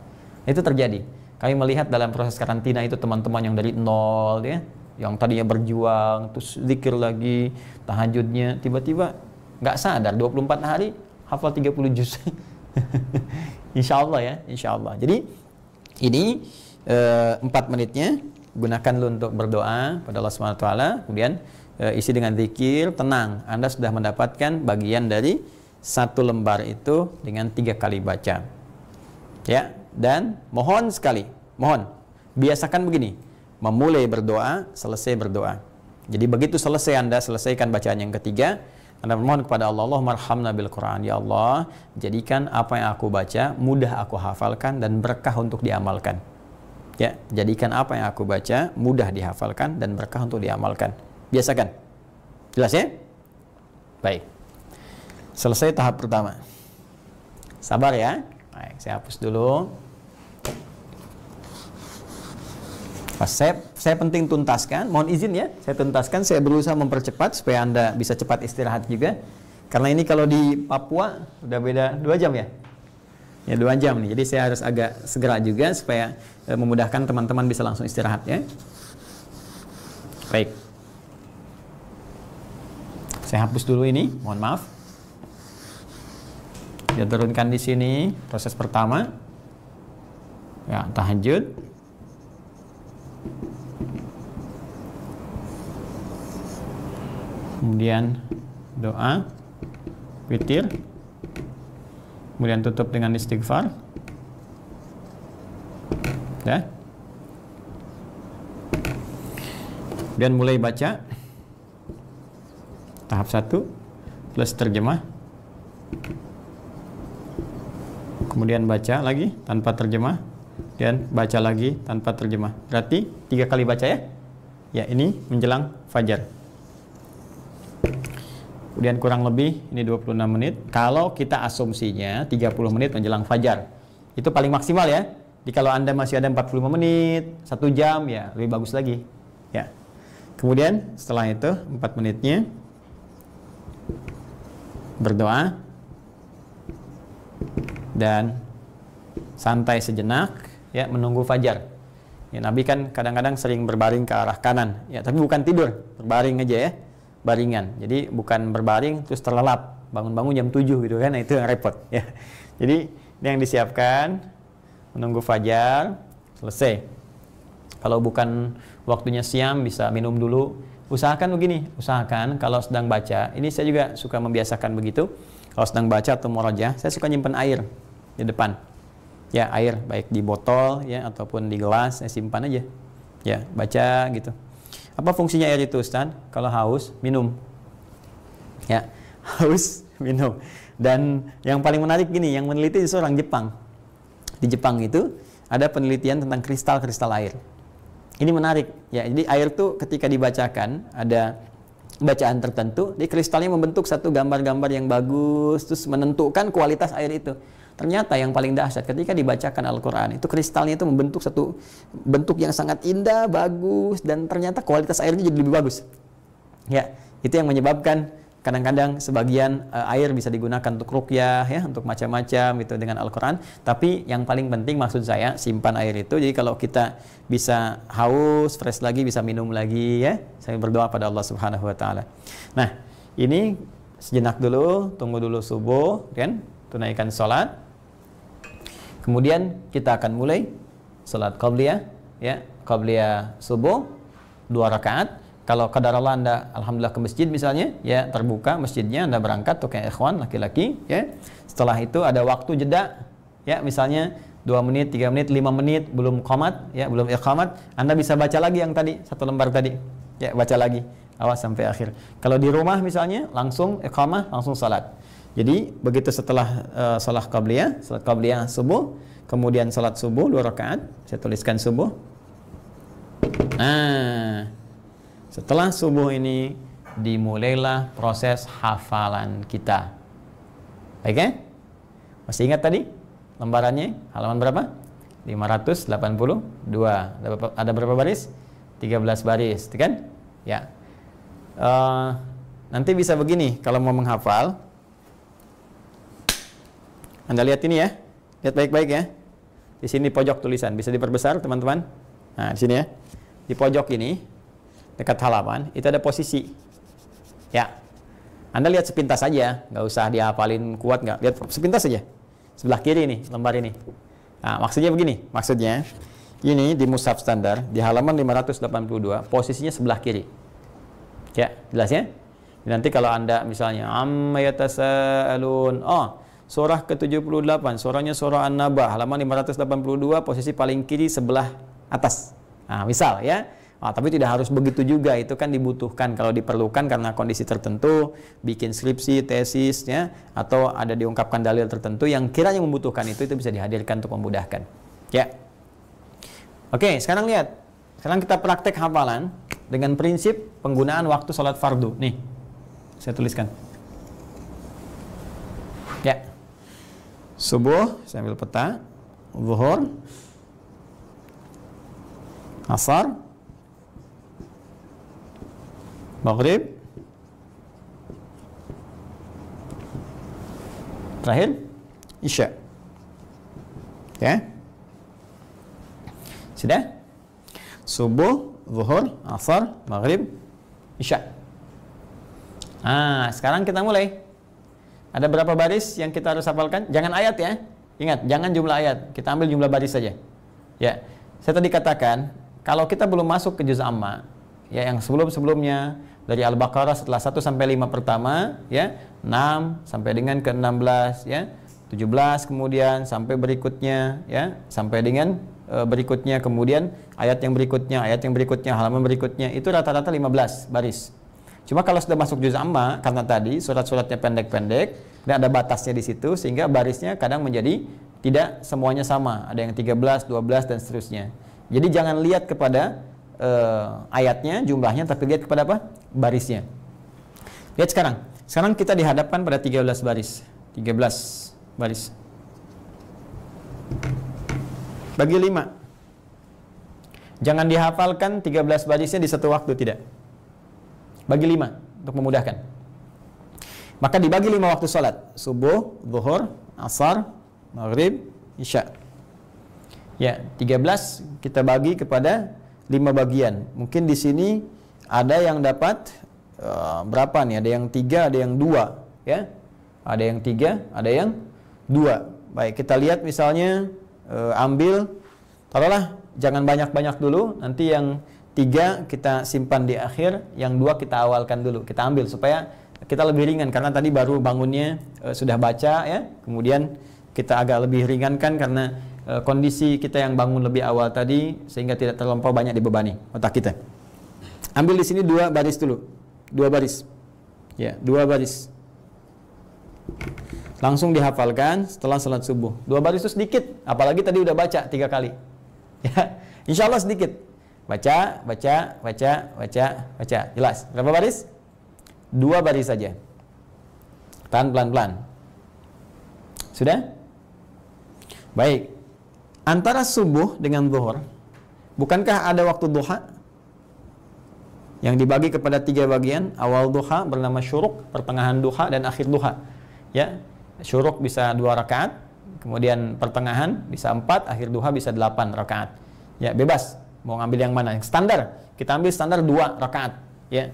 Speaker 1: Itu terjadi. Kami melihat dalam proses karantina itu teman-teman yang dari nol, ya, yang tadinya berjuang, terus zikir lagi, tahajudnya, tiba-tiba nggak sadar 24 hari hafal 30 juz. [laughs] insya Allah ya, insya Allah. Jadi ini eh, empat menitnya gunakan lu untuk berdoa pada Allah Subhanahu Wa Taala. Kemudian Eh, isi dengan zikir, tenang, Anda sudah mendapatkan bagian dari satu lembar itu dengan tiga kali baca. Ya, dan mohon sekali, mohon. Biasakan begini, memulai berdoa, selesai berdoa. Jadi begitu selesai Anda selesaikan bacaan yang ketiga, anda mohon kepada Allah, Allah marhamna bil Quran. Ya Allah, jadikan apa yang aku baca mudah aku hafalkan dan berkah untuk diamalkan. Ya, jadikan apa yang aku baca mudah dihafalkan dan berkah untuk diamalkan biasakan. Jelas ya? Baik. Selesai tahap pertama. Sabar ya. Baik, saya hapus dulu. Saya, saya penting tuntaskan, mohon izin ya, saya tuntaskan, saya berusaha mempercepat supaya Anda bisa cepat istirahat juga. Karena ini kalau di Papua udah beda dua jam ya, ya dua jam nih. Jadi saya harus agak segera juga supaya eh, memudahkan teman-teman bisa langsung istirahat ya. Baik. Saya hapus dulu ini, mohon maaf. Dia turunkan di sini proses pertama. Ya, tahajud. Kemudian doa, witir. Kemudian tutup dengan istighfar. Ya. Dan mulai baca tahap 1 plus terjemah kemudian baca lagi tanpa terjemah dan baca lagi tanpa terjemah berarti tiga kali baca ya ya ini menjelang fajar kemudian kurang lebih ini 26 menit kalau kita asumsinya 30 menit menjelang fajar itu paling maksimal ya jadi kalau Anda masih ada 45 menit, satu jam ya lebih bagus lagi. Ya. Kemudian setelah itu 4 menitnya berdoa dan santai sejenak ya menunggu fajar. Ya, Nabi kan kadang-kadang sering berbaring ke arah kanan, ya tapi bukan tidur, berbaring aja ya, baringan. Jadi bukan berbaring terus terlelap, bangun-bangun jam 7 gitu kan, nah, itu yang repot ya. Jadi ini yang disiapkan menunggu fajar selesai. Kalau bukan waktunya siang bisa minum dulu usahakan begini, usahakan kalau sedang baca, ini saya juga suka membiasakan begitu. Kalau sedang baca atau moroja, saya suka nyimpan air di depan. Ya, air baik di botol ya ataupun di gelas saya simpan aja. Ya, baca gitu. Apa fungsinya air itu, Ustaz? Kalau haus, minum. Ya, [laughs] haus, minum. Dan yang paling menarik gini, yang meneliti seorang Jepang. Di Jepang itu ada penelitian tentang kristal-kristal air ini menarik ya. Jadi air tuh ketika dibacakan ada bacaan tertentu, di kristalnya membentuk satu gambar-gambar yang bagus, terus menentukan kualitas air itu. Ternyata yang paling dahsyat ketika dibacakan Al-Quran itu kristalnya itu membentuk satu bentuk yang sangat indah, bagus, dan ternyata kualitas airnya jadi lebih bagus. Ya, itu yang menyebabkan kadang-kadang sebagian uh, air bisa digunakan untuk rukyah ya untuk macam-macam gitu dengan Al-Qur'an tapi yang paling penting maksud saya simpan air itu jadi kalau kita bisa haus fresh lagi bisa minum lagi ya saya berdoa pada Allah Subhanahu wa taala nah ini sejenak dulu tunggu dulu subuh kan tunaikan salat kemudian kita akan mulai salat qabliyah ya, ya qabliyah subuh dua rakaat kalau kadar Allah Anda alhamdulillah ke masjid misalnya, ya terbuka masjidnya Anda berangkat tuh kayak ikhwan laki-laki, ya. Setelah itu ada waktu jeda, ya misalnya dua menit, tiga menit, lima menit belum komat, ya belum iqamat, Anda bisa baca lagi yang tadi satu lembar tadi. Ya, baca lagi. Awas sampai akhir. Kalau di rumah misalnya langsung iqamah, langsung salat. Jadi begitu setelah uh, salat qabliyah, salat qabliyah subuh, kemudian salat subuh dua rakaat, saya tuliskan subuh. Nah, setelah subuh ini dimulailah proses hafalan kita. Oke? Eh? Okay? Masih ingat tadi lembarannya halaman berapa? 582. Ada berapa, ada berapa baris? 13 baris, kan? Ya. Uh, nanti bisa begini kalau mau menghafal. Anda lihat ini ya. Lihat baik-baik ya. Di sini pojok tulisan bisa diperbesar, teman-teman. Nah, di sini ya. Di pojok ini dekat halaman, itu ada posisi. Ya. Anda lihat sepintas saja, nggak usah dihafalin kuat nggak. Lihat sepintas saja. Sebelah kiri ini, lembar ini. Nah, maksudnya begini, maksudnya ini di mushaf standar di halaman 582, posisinya sebelah kiri. Ya, jelas ya? Nanti kalau Anda misalnya amma Oh, surah ke-78, surahnya surah An-Naba, halaman 582, posisi paling kiri sebelah atas. Nah, misal ya. Ah, tapi tidak harus begitu juga, itu kan dibutuhkan kalau diperlukan karena kondisi tertentu, bikin skripsi, tesis, ya, atau ada diungkapkan dalil tertentu yang kiranya membutuhkan itu, itu bisa dihadirkan untuk memudahkan. Ya. Oke, sekarang lihat. Sekarang kita praktek hafalan dengan prinsip penggunaan waktu sholat fardu. Nih, saya tuliskan. Ya. Subuh, saya ambil peta. Zuhur. Asar, Maghrib Terakhir Isya Ya Sudah Subuh Zuhur Asar Maghrib Isya Ah, sekarang kita mulai ada berapa baris yang kita harus hafalkan? Jangan ayat ya. Ingat, jangan jumlah ayat. Kita ambil jumlah baris saja. Ya. Saya tadi katakan, kalau kita belum masuk ke juz amma, ya yang sebelum-sebelumnya dari Al-Baqarah setelah 1 sampai 5 pertama ya 6 sampai dengan ke-16 ya 17 kemudian sampai berikutnya ya sampai dengan e, berikutnya kemudian ayat yang berikutnya ayat yang berikutnya halaman berikutnya itu rata-rata 15 baris cuma kalau sudah masuk juz amma karena tadi surat-suratnya pendek-pendek dan ada batasnya di situ sehingga barisnya kadang menjadi tidak semuanya sama ada yang 13 12 dan seterusnya jadi jangan lihat kepada uh, ayatnya, jumlahnya, tapi lihat kepada apa? Barisnya. Lihat sekarang. Sekarang kita dihadapkan pada 13 baris. 13 baris. Bagi 5. Jangan dihafalkan 13 barisnya di satu waktu, tidak. Bagi 5 untuk memudahkan. Maka dibagi 5 waktu sholat. Subuh, zuhur, asar, maghrib, isya. Ya, 13 kita bagi kepada lima bagian. Mungkin di sini ada yang dapat uh, berapa nih? Ada yang tiga, ada yang dua, ya. Ada yang tiga, ada yang dua. Baik, kita lihat misalnya uh, ambil, taruhlah jangan banyak-banyak dulu. Nanti yang tiga kita simpan di akhir, yang dua kita awalkan dulu. Kita ambil supaya kita lebih ringan karena tadi baru bangunnya uh, sudah baca ya. Kemudian kita agak lebih ringankan karena Eh, kondisi kita yang bangun lebih awal tadi sehingga tidak terlampau banyak dibebani otak kita. Ambil di sini dua baris dulu. Dua baris. Ya, dua baris. Langsung dihafalkan setelah salat subuh. Dua baris itu sedikit, apalagi tadi udah baca tiga kali. [laughs] Ya, insya Allah sedikit. Baca, baca, baca, baca, baca. Jelas. Berapa baris? Dua baris saja. Pelan pelan-pelan. Sudah? Baik antara subuh dengan zuhur bukankah ada waktu duha yang dibagi kepada tiga bagian awal duha bernama syuruk pertengahan duha dan akhir duha ya syuruk bisa dua rakaat kemudian pertengahan bisa empat akhir duha bisa delapan rakaat ya bebas mau ngambil yang mana yang standar kita ambil standar dua rakaat ya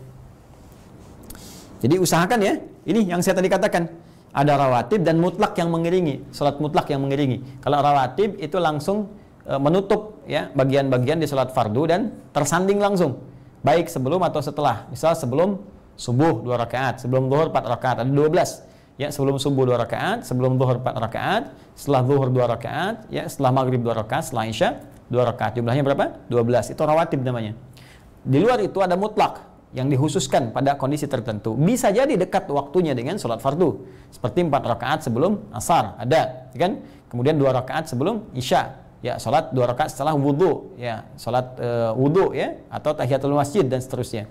Speaker 1: jadi usahakan ya ini yang saya tadi katakan ada rawatib dan mutlak yang mengiringi salat mutlak yang mengiringi kalau rawatib itu langsung e, menutup ya bagian-bagian di salat fardu dan tersanding langsung baik sebelum atau setelah misal sebelum subuh dua rakaat sebelum zuhur empat rakaat ada dua belas. ya sebelum subuh dua rakaat sebelum zuhur empat rakaat setelah zuhur dua rakaat ya setelah maghrib dua rakaat setelah isya dua rakaat jumlahnya berapa Dua belas. itu rawatib namanya di luar itu ada mutlak yang dikhususkan pada kondisi tertentu. Bisa jadi dekat waktunya dengan sholat fardu. Seperti empat rakaat sebelum asar, ada. Ya kan? Kemudian dua rakaat sebelum isya. Ya, sholat dua rakaat setelah wudhu. Ya, sholat e, eh, wudhu ya, atau tahiyatul masjid dan seterusnya.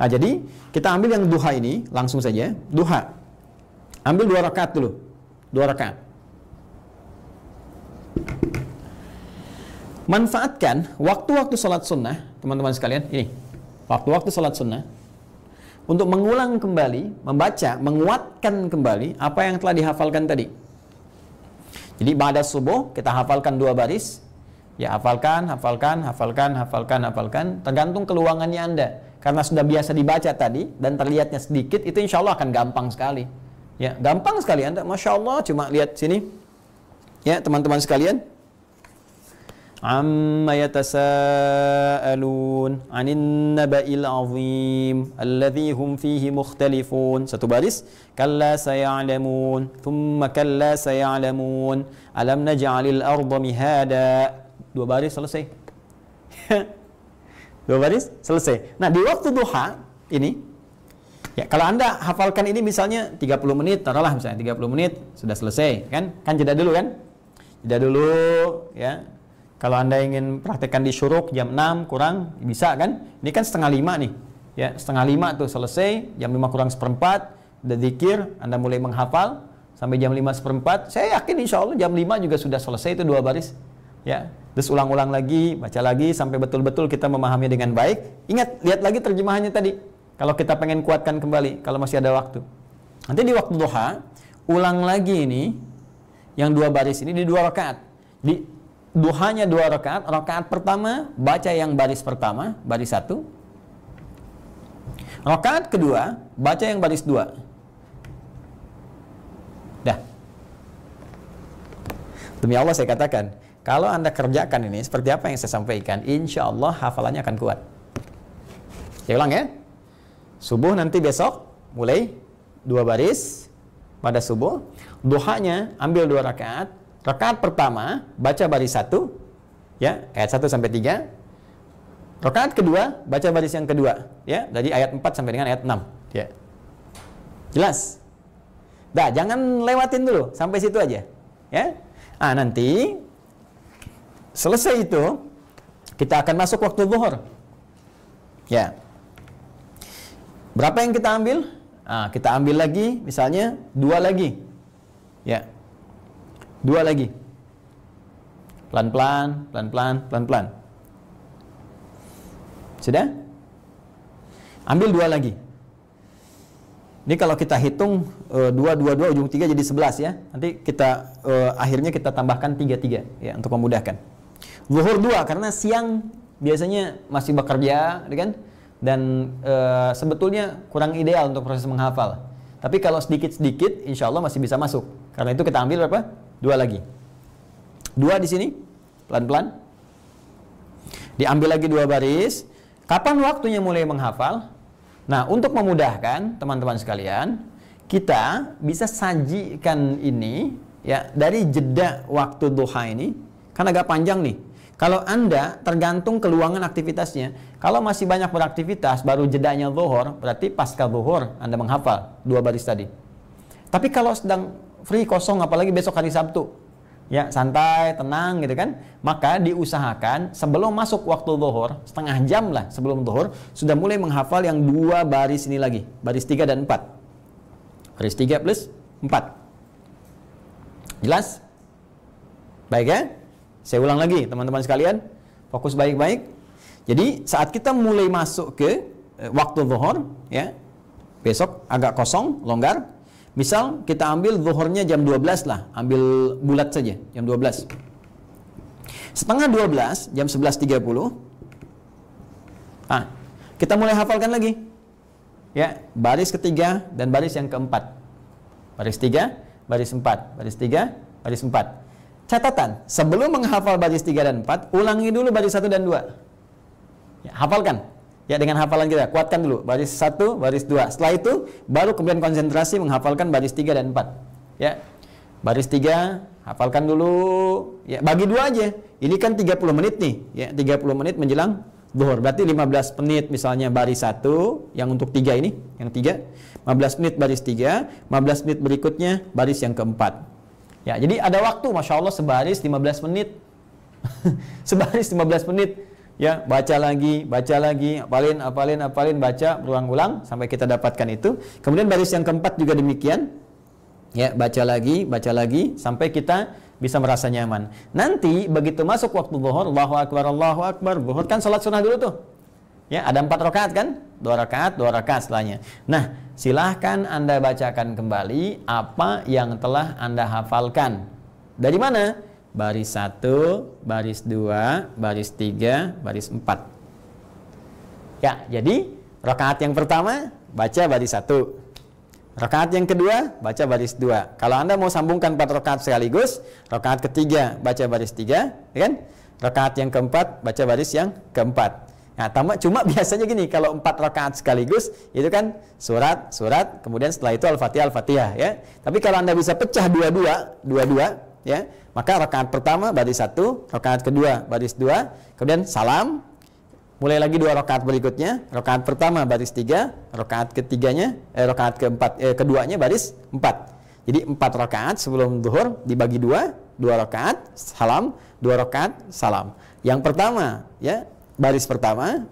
Speaker 1: Nah, jadi kita ambil yang duha ini, langsung saja. Duha. Ambil dua rakaat dulu. dua rakaat. Manfaatkan waktu-waktu sholat sunnah, teman-teman sekalian. Ini, waktu-waktu sholat sunnah untuk mengulang kembali, membaca, menguatkan kembali apa yang telah dihafalkan tadi. Jadi pada subuh kita hafalkan dua baris, ya hafalkan, hafalkan, hafalkan, hafalkan, hafalkan, tergantung keluangannya Anda. Karena sudah biasa dibaca tadi dan terlihatnya sedikit, itu insya Allah akan gampang sekali. Ya, gampang sekali Anda, Masya Allah, cuma lihat sini. Ya, teman-teman sekalian, عما يتساءلون عن النبأ العظيم الذي هم فيه مختلفون ستبارس كلا سيعلمون ثم كلا سيعلمون ألم نجعل الأرض مهادا دو baris سلسي دو [laughs] baris سلسي nah di waktu duha ini ya kalau anda hafalkan ini misalnya 30 menit taruhlah misalnya 30 menit sudah selesai kan kan jeda dulu kan jeda dulu ya kalau Anda ingin praktekkan di syuruk jam 6 kurang bisa kan? Ini kan setengah lima nih. Ya, setengah lima tuh selesai, jam lima kurang seperempat, ada zikir, Anda mulai menghafal sampai jam lima seperempat. Saya yakin insya Allah jam lima juga sudah selesai itu dua baris. Ya, terus ulang-ulang lagi, baca lagi sampai betul-betul kita memahami dengan baik. Ingat, lihat lagi terjemahannya tadi. Kalau kita pengen kuatkan kembali, kalau masih ada waktu. Nanti di waktu duha, ulang lagi ini, yang dua baris ini di dua rakaat. Di duhanya dua rakaat rakaat pertama baca yang baris pertama baris satu rakaat kedua baca yang baris dua dah demi Allah saya katakan kalau anda kerjakan ini seperti apa yang saya sampaikan insya Allah hafalannya akan kuat saya ulang ya subuh nanti besok mulai dua baris pada subuh duhanya ambil dua rakaat Rakaat pertama baca baris satu, ya, ayat 1 sampai tiga. Rakaat kedua baca baris yang kedua ya, dari ayat 4 sampai dengan ayat enam. ya. Jelas? Dah, jangan lewatin dulu, sampai situ aja. Ya. Ah, nanti selesai itu kita akan masuk waktu zuhur. Ya. Berapa yang kita ambil? Ah, kita ambil lagi misalnya dua lagi. Ya. Dua lagi. Pelan-pelan, pelan-pelan, pelan-pelan. Sudah? Ambil dua lagi. Ini kalau kita hitung e, dua dua dua, ujung tiga jadi sebelas ya. Nanti kita e, akhirnya kita tambahkan tiga tiga ya untuk memudahkan. Zuhur dua karena siang biasanya masih bekerja gitu kan dan e, sebetulnya kurang ideal untuk proses menghafal. Tapi kalau sedikit-sedikit insya Allah masih bisa masuk. Karena itu kita ambil berapa? Dua lagi. Dua di sini, pelan-pelan. Diambil lagi dua baris. Kapan waktunya mulai menghafal? Nah, untuk memudahkan teman-teman sekalian, kita bisa sajikan ini ya dari jeda waktu duha ini kan agak panjang nih. Kalau Anda tergantung keluangan aktivitasnya. Kalau masih banyak beraktivitas baru jedanya zuhur, berarti pasca zuhur Anda menghafal dua baris tadi. Tapi kalau sedang free kosong apalagi besok hari Sabtu ya santai tenang gitu kan maka diusahakan sebelum masuk waktu zuhur setengah jam lah sebelum zuhur sudah mulai menghafal yang dua baris ini lagi baris tiga dan empat baris tiga plus empat jelas baik ya saya ulang lagi teman-teman sekalian fokus baik-baik jadi saat kita mulai masuk ke eh, waktu zuhur ya besok agak kosong longgar Misal kita ambil zuhurnya jam 12 lah, ambil bulat saja, jam 12. Setengah 12, jam 11.30. Ah, kita mulai hafalkan lagi. Ya, baris ketiga dan baris yang keempat. Baris tiga, baris empat, baris tiga, baris empat. Catatan, sebelum menghafal baris tiga dan empat, ulangi dulu baris satu dan dua. Ya, hafalkan ya dengan hafalan kita. Kuatkan dulu baris satu baris dua Setelah itu baru kemudian konsentrasi menghafalkan baris tiga dan empat Ya. Baris tiga hafalkan dulu. Ya, bagi dua aja. Ini kan tiga puluh menit nih, ya puluh menit menjelang zuhur. Berarti lima belas menit misalnya baris satu yang untuk tiga ini, yang tiga lima belas menit baris tiga lima belas menit berikutnya baris yang keempat. Ya, jadi ada waktu Masya Allah sebaris lima belas menit. [laughs] sebaris lima belas menit ya baca lagi baca lagi apalin apalin apalin baca berulang-ulang sampai kita dapatkan itu kemudian baris yang keempat juga demikian ya baca lagi baca lagi sampai kita bisa merasa nyaman nanti begitu masuk waktu zuhur Allahu akbar Allahu akbar zuhur kan salat sunnah dulu tuh ya ada empat rakaat kan dua rakaat dua rakaat setelahnya nah silahkan anda bacakan kembali apa yang telah anda hafalkan dari mana baris 1, baris 2, baris 3, baris 4. Ya, jadi rakaat yang pertama baca baris 1. Rakaat yang kedua baca baris 2. Kalau Anda mau sambungkan 4 rakaat sekaligus, rakaat ketiga baca baris 3, ya kan? Rakaat yang keempat baca baris yang keempat. Nah, tamat cuma [laughs] biasanya gini, kalau empat rakaat sekaligus itu kan surat, surat, kemudian setelah itu al-fatihah, al-fatihah ya. Tapi kalau anda bisa pecah dua-dua, dua-dua, ya maka rakaat pertama baris satu rakaat kedua baris dua kemudian salam mulai lagi dua rakaat berikutnya rakaat pertama baris tiga rakaat ketiganya eh, rakaat keempat eh, keduanya baris empat jadi empat rakaat sebelum duhur dibagi dua dua rakaat salam dua rakaat salam yang pertama ya baris pertama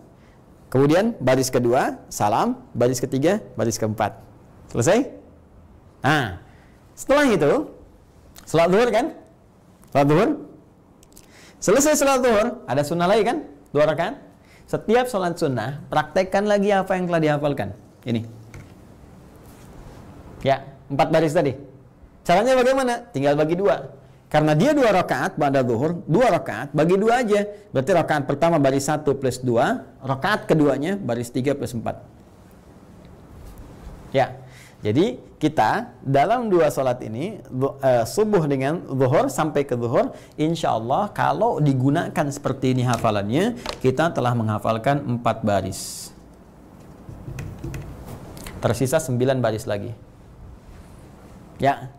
Speaker 1: kemudian baris kedua salam baris ketiga baris keempat selesai nah setelah itu Salat duhur kan? Salat duhur. Selesai salat duhur, ada sunnah lagi kan? Dua rakaat. Setiap salat sunnah, praktekkan lagi apa yang telah dihafalkan. Ini. Ya, empat baris tadi. Caranya bagaimana? Tinggal bagi dua. Karena dia dua rakaat pada zuhur, dua rakaat bagi dua aja. Berarti rakaat pertama baris satu plus dua, rakaat keduanya baris tiga plus empat. Ya, jadi kita dalam dua sholat ini eh, subuh dengan zuhur sampai ke zuhur insya Allah kalau digunakan seperti ini hafalannya kita telah menghafalkan empat baris tersisa sembilan baris lagi ya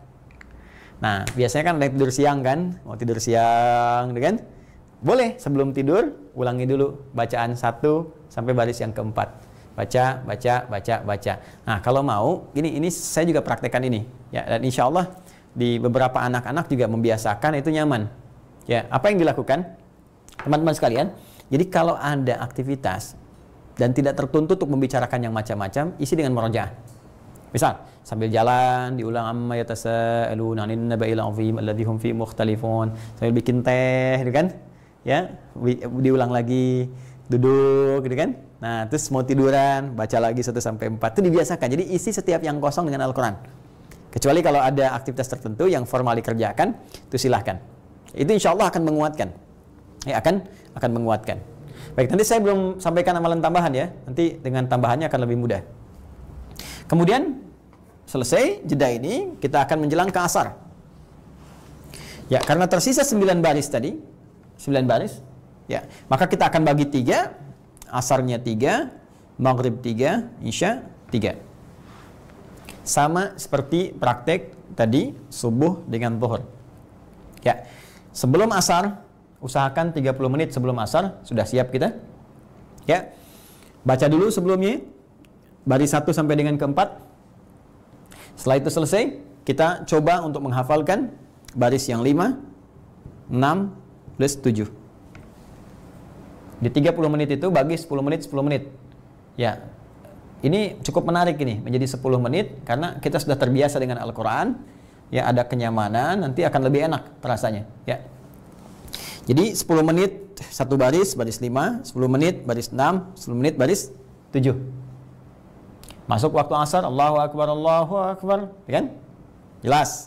Speaker 1: nah biasanya kan tidur siang kan mau tidur siang gitu kan boleh sebelum tidur ulangi dulu bacaan satu sampai baris yang keempat baca, baca, baca, baca. Nah, kalau mau, ini ini saya juga praktekkan ini. Ya, dan insya Allah di beberapa anak-anak juga membiasakan itu nyaman. Ya, apa yang dilakukan? Teman-teman sekalian, jadi kalau ada aktivitas dan tidak tertuntut untuk membicarakan yang macam-macam, isi dengan meroja Misal, sambil jalan diulang amma yatasaaluna 'anil naba'il 'azim alladzi hum fi mukhtalifun. Sambil bikin teh gitu kan? Ya, diulang lagi, duduk gitu kan? Nah, terus mau tiduran, baca lagi 1 sampai 4. Itu dibiasakan. Jadi isi setiap yang kosong dengan Al-Qur'an. Kecuali kalau ada aktivitas tertentu yang formal dikerjakan, itu silahkan. Itu insya Allah akan menguatkan. Ya, akan akan menguatkan. Baik, nanti saya belum sampaikan amalan tambahan ya. Nanti dengan tambahannya akan lebih mudah. Kemudian selesai jeda ini, kita akan menjelang ke asar. Ya, karena tersisa 9 baris tadi, 9 baris, ya, maka kita akan bagi tiga asarnya tiga, maghrib tiga, isya tiga. Sama seperti praktek tadi subuh dengan zuhur. Ya. Sebelum asar usahakan 30 menit sebelum asar sudah siap kita. Ya. Baca dulu sebelumnya baris satu sampai dengan keempat. Setelah itu selesai, kita coba untuk menghafalkan baris yang lima, enam, plus tujuh. Di 30 menit itu bagi 10 menit 10 menit. Ya. Ini cukup menarik ini menjadi 10 menit karena kita sudah terbiasa dengan Al-Qur'an, ya ada kenyamanan, nanti akan lebih enak rasanya, ya. Jadi 10 menit satu baris, baris 5, 10 menit baris 6, 10 menit baris 7. Masuk waktu asar, Allahu Akbar, Allahu Akbar, ya kan? Jelas.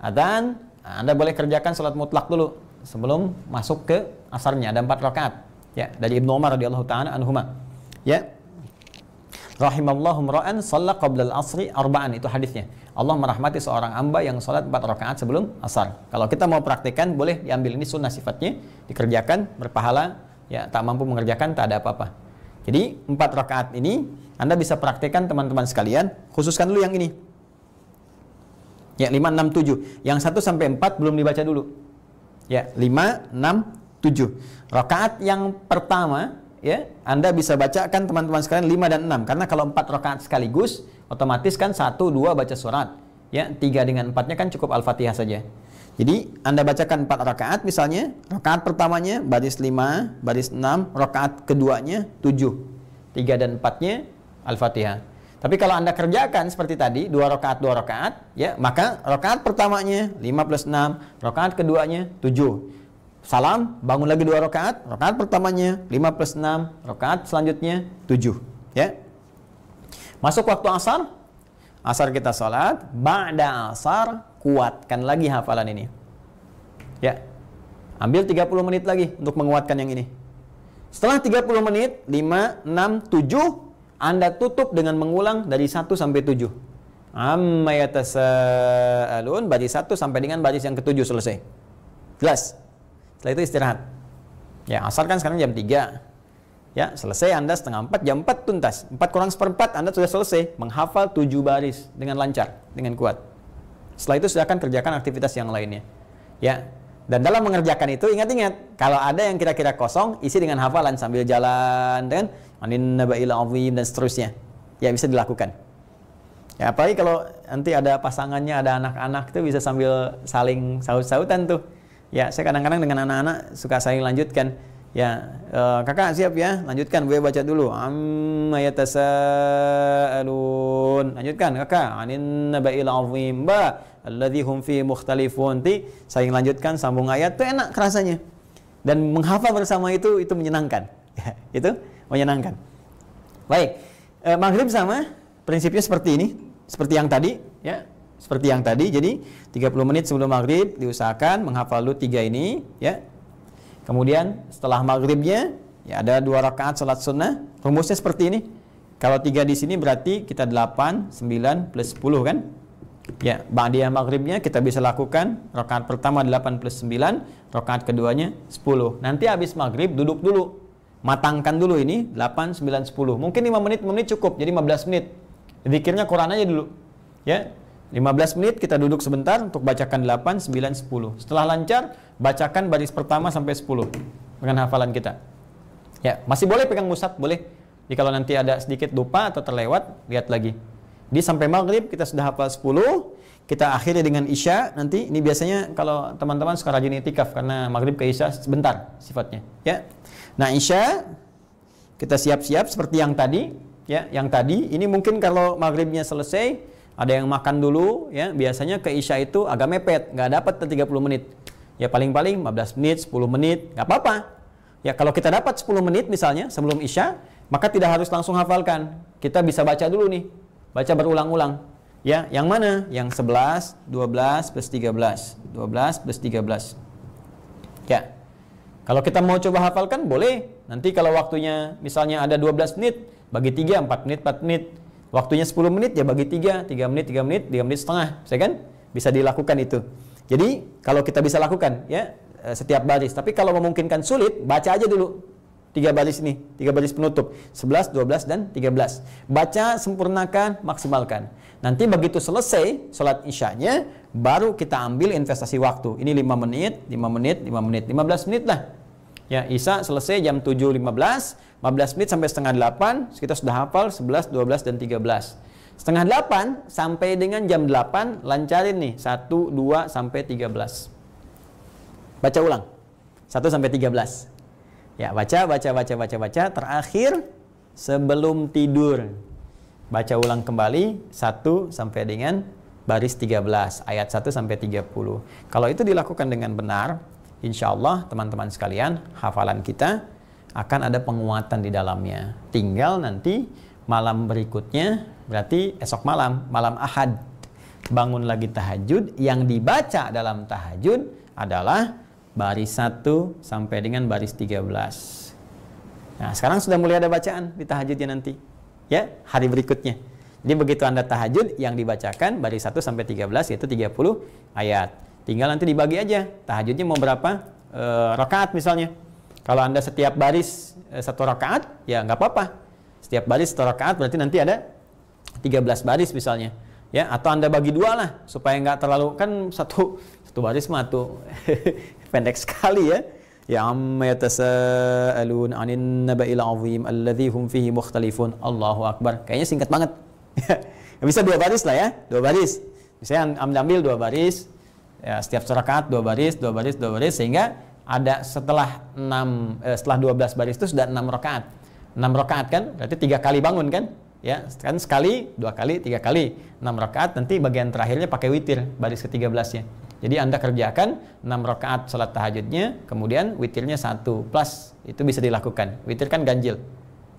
Speaker 1: dan Anda boleh kerjakan sholat mutlak dulu sebelum masuk ke asarnya, ada empat rakaat ya dari Ibnu Umar radhiyallahu taala anhuma ya rahimallahu ra'an shalla qabla al-asri arba'an itu hadisnya. Allah merahmati seorang hamba yang salat 4 rakaat sebelum asar. Kalau kita mau praktekkan boleh diambil ini sunnah sifatnya, dikerjakan berpahala, ya tak mampu mengerjakan tak ada apa-apa. Jadi 4 rakaat ini Anda bisa praktekkan teman-teman sekalian, khususkan dulu yang ini. Ya 5 6 7. Yang 1 sampai 4 belum dibaca dulu. Ya 5 6 7. Rakaat yang pertama ya, Anda bisa bacakan teman-teman sekalian 5 dan 6 karena kalau 4 rakaat sekaligus otomatis kan 1 2 baca surat. Ya, 3 dengan 4-nya kan cukup Al-Fatihah saja. Jadi Anda bacakan 4 rakaat misalnya, rakaat pertamanya baris 5, baris 6, rakaat keduanya 7. 3 dan 4-nya Al-Fatihah. Tapi kalau Anda kerjakan seperti tadi, dua rakaat dua rakaat, ya, maka rakaat pertamanya 5 plus 6, rakaat keduanya 7 salam, bangun lagi dua rakaat. Rakaat pertamanya 5 plus 6, rakaat selanjutnya 7. Ya. Masuk waktu asar, asar kita salat, ba'da asar kuatkan lagi hafalan ini. Ya. Ambil 30 menit lagi untuk menguatkan yang ini. Setelah 30 menit, 5, 6, 7, Anda tutup dengan mengulang dari 1 sampai 7. Amma yatasa'alun, baris 1 sampai dengan baris yang ketujuh selesai. Jelas? Setelah itu istirahat. Ya, asalkan sekarang jam 3. Ya, selesai Anda setengah 4, jam 4 tuntas. 4 kurang seperempat Anda sudah selesai menghafal 7 baris dengan lancar, dengan kuat. Setelah itu silakan kerjakan aktivitas yang lainnya. Ya. Dan dalam mengerjakan itu ingat-ingat, kalau ada yang kira-kira kosong, isi dengan hafalan sambil jalan dengan anin nabail azim dan seterusnya. Ya, bisa dilakukan. Ya, apalagi kalau nanti ada pasangannya, ada anak-anak itu bisa sambil saling saut-sautan tuh ya saya kadang-kadang dengan anak-anak suka saya lanjutkan ya e, kakak siap ya lanjutkan gue ya baca dulu amma yatasaalun lanjutkan kakak anin naba'il azim ba alladhi fi mukhtalifun wanti saya lanjutkan sambung ayat tuh enak rasanya dan menghafal bersama itu itu menyenangkan ya, [laughs] itu menyenangkan baik e, maghrib sama prinsipnya seperti ini seperti yang tadi ya seperti yang tadi. Jadi 30 menit sebelum maghrib diusahakan menghafal dulu tiga ini ya. Kemudian setelah maghribnya ya ada dua rakaat sholat sunnah. Rumusnya seperti ini. Kalau tiga di sini berarti kita 8, 9 plus 10 kan? Ya, ba'diyah maghribnya kita bisa lakukan rakaat pertama 8 plus 9, rakaat keduanya 10. Nanti habis maghrib duduk dulu. Matangkan dulu ini 8, 9, 10. Mungkin 5 menit, menit cukup. Jadi 15 menit. Zikirnya Quran aja dulu. Ya, 15 menit kita duduk sebentar untuk bacakan 8, 9, 10. Setelah lancar, bacakan baris pertama sampai 10 dengan hafalan kita. Ya, masih boleh pegang musab, boleh. Jadi kalau nanti ada sedikit lupa atau terlewat, lihat lagi. Di sampai maghrib kita sudah hafal 10, kita akhiri dengan isya. Nanti ini biasanya kalau teman-teman suka rajin itikaf karena maghrib ke isya sebentar sifatnya, ya. Nah, isya kita siap-siap seperti yang tadi, ya, yang tadi. Ini mungkin kalau maghribnya selesai, ada yang makan dulu ya biasanya ke Isya itu agak mepet nggak dapat 30 menit ya paling-paling 15 menit 10 menit nggak apa-apa ya kalau kita dapat 10 menit misalnya sebelum Isya maka tidak harus langsung hafalkan kita bisa baca dulu nih baca berulang-ulang ya yang mana yang 11 12 plus 13 12 plus 13 ya kalau kita mau coba hafalkan boleh nanti kalau waktunya misalnya ada 12 menit bagi 3 4 menit 4 menit Waktunya 10 menit ya bagi 3, 3 menit, 3 menit, 3 menit setengah, bisa ya kan? Bisa dilakukan itu. Jadi kalau kita bisa lakukan ya eh, setiap baris. Tapi kalau memungkinkan sulit, baca aja dulu tiga baris ini, tiga baris penutup, 11, 12 dan 13. Baca, sempurnakan, maksimalkan. Nanti begitu selesai sholat isyanya, baru kita ambil investasi waktu. Ini 5 menit, 5 menit, 5 menit, 15 menit lah Ya, Isa selesai jam 7.15, 15 menit sampai setengah 8, kita sudah hafal 11, 12, dan 13. Setengah 8 sampai dengan jam 8, lancarin nih, 1, 2, sampai 13. Baca ulang, 1 sampai 13. Ya, baca, baca, baca, baca, baca, terakhir sebelum tidur. Baca ulang kembali, 1 sampai dengan baris 13, ayat 1 sampai 30. Kalau itu dilakukan dengan benar, insya Allah teman-teman sekalian hafalan kita akan ada penguatan di dalamnya. Tinggal nanti malam berikutnya berarti esok malam, malam Ahad bangun lagi tahajud yang dibaca dalam tahajud adalah baris 1 sampai dengan baris 13. Nah, sekarang sudah mulai ada bacaan di tahajudnya nanti. Ya, hari berikutnya. Jadi begitu Anda tahajud yang dibacakan baris 1 sampai 13 yaitu 30 ayat. Tinggal nanti dibagi aja. Tahajudnya mau berapa e, rakaat misalnya. Kalau Anda setiap baris e, satu rakaat, ya nggak apa-apa. Setiap baris satu rakaat berarti nanti ada 13 baris misalnya. Ya, atau Anda bagi dua lah supaya nggak terlalu kan satu satu baris mah tuh [laughs] pendek sekali ya. Ya amma yatasaalun anin naba'il azim alladzi hum fihi mukhtalifun. Allahu akbar. Kayaknya singkat banget. [laughs] bisa dua baris lah ya, dua baris. Misalnya ambil dua baris, ya, setiap surakat dua baris, dua baris, dua baris sehingga ada setelah enam eh, setelah belas baris itu sudah enam rakaat. enam rakaat kan? Berarti tiga kali bangun kan? Ya, kan sekali, dua kali, tiga kali. enam rakaat nanti bagian terakhirnya pakai witir baris ke tiga belasnya Jadi Anda kerjakan enam rakaat salat tahajudnya, kemudian witirnya satu plus itu bisa dilakukan. Witir kan ganjil.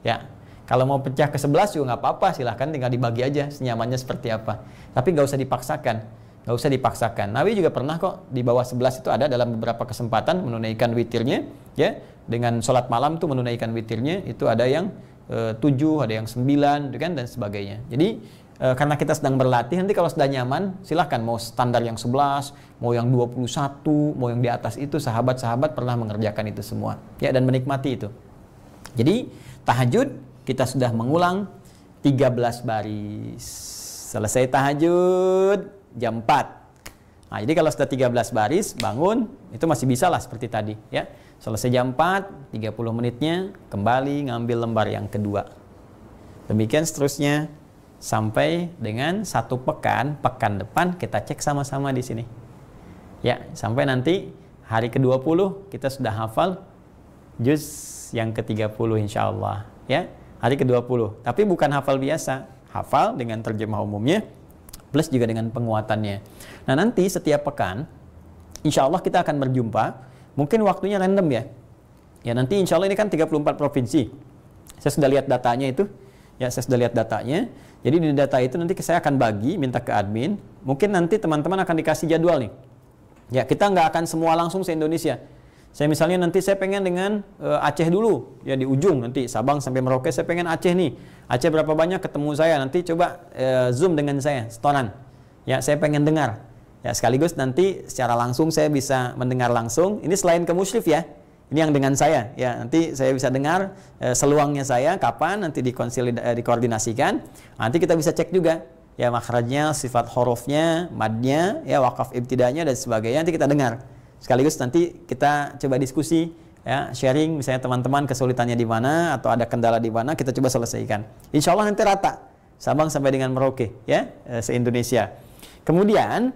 Speaker 1: Ya. Kalau mau pecah ke sebelas juga nggak apa-apa, silahkan tinggal dibagi aja senyamannya seperti apa. Tapi nggak usah dipaksakan Gak usah dipaksakan. Nabi juga pernah kok di bawah sebelas itu ada dalam beberapa kesempatan menunaikan witirnya, ya. Dengan sholat malam tuh menunaikan witirnya itu ada yang e, eh, 7, ada yang 9, gitu kan dan sebagainya. Jadi e, karena kita sedang berlatih nanti kalau sudah nyaman silahkan mau standar yang sebelas mau yang dua puluh satu mau yang di atas itu sahabat-sahabat pernah mengerjakan itu semua, ya dan menikmati itu. Jadi tahajud kita sudah mengulang tiga belas baris. Selesai tahajud, jam 4. Nah, jadi kalau sudah 13 baris, bangun, itu masih bisa lah seperti tadi. ya Selesai jam 4, 30 menitnya, kembali ngambil lembar yang kedua. Demikian seterusnya, sampai dengan satu pekan, pekan depan kita cek sama-sama di sini. Ya, sampai nanti hari ke-20 kita sudah hafal juz yang ke-30 insya Allah. Ya, hari ke-20. Tapi bukan hafal biasa, hafal dengan terjemah umumnya, plus juga dengan penguatannya. Nah nanti setiap pekan, insya Allah kita akan berjumpa, mungkin waktunya random ya. Ya nanti insya Allah ini kan 34 provinsi. Saya sudah lihat datanya itu, ya saya sudah lihat datanya. Jadi di data itu nanti saya akan bagi, minta ke admin. Mungkin nanti teman-teman akan dikasih jadwal nih. Ya kita nggak akan semua langsung se-Indonesia. Saya misalnya nanti saya pengen dengan e, Aceh dulu, ya di ujung nanti Sabang sampai Merauke saya pengen Aceh nih. Aceh berapa banyak ketemu saya nanti coba e, zoom dengan saya setoran. Ya saya pengen dengar. Ya sekaligus nanti secara langsung saya bisa mendengar langsung. Ini selain ke musyrif ya. Ini yang dengan saya ya nanti saya bisa dengar e, seluangnya saya kapan nanti dikonsil dikoordinasikan. Nanti kita bisa cek juga ya makhrajnya sifat hurufnya, madnya, ya wakaf ibtidanya dan sebagainya nanti kita dengar sekaligus nanti kita coba diskusi ya sharing misalnya teman-teman kesulitannya di mana atau ada kendala di mana kita coba selesaikan insya Allah nanti rata Sabang sampai dengan Merauke ya eh, se Indonesia kemudian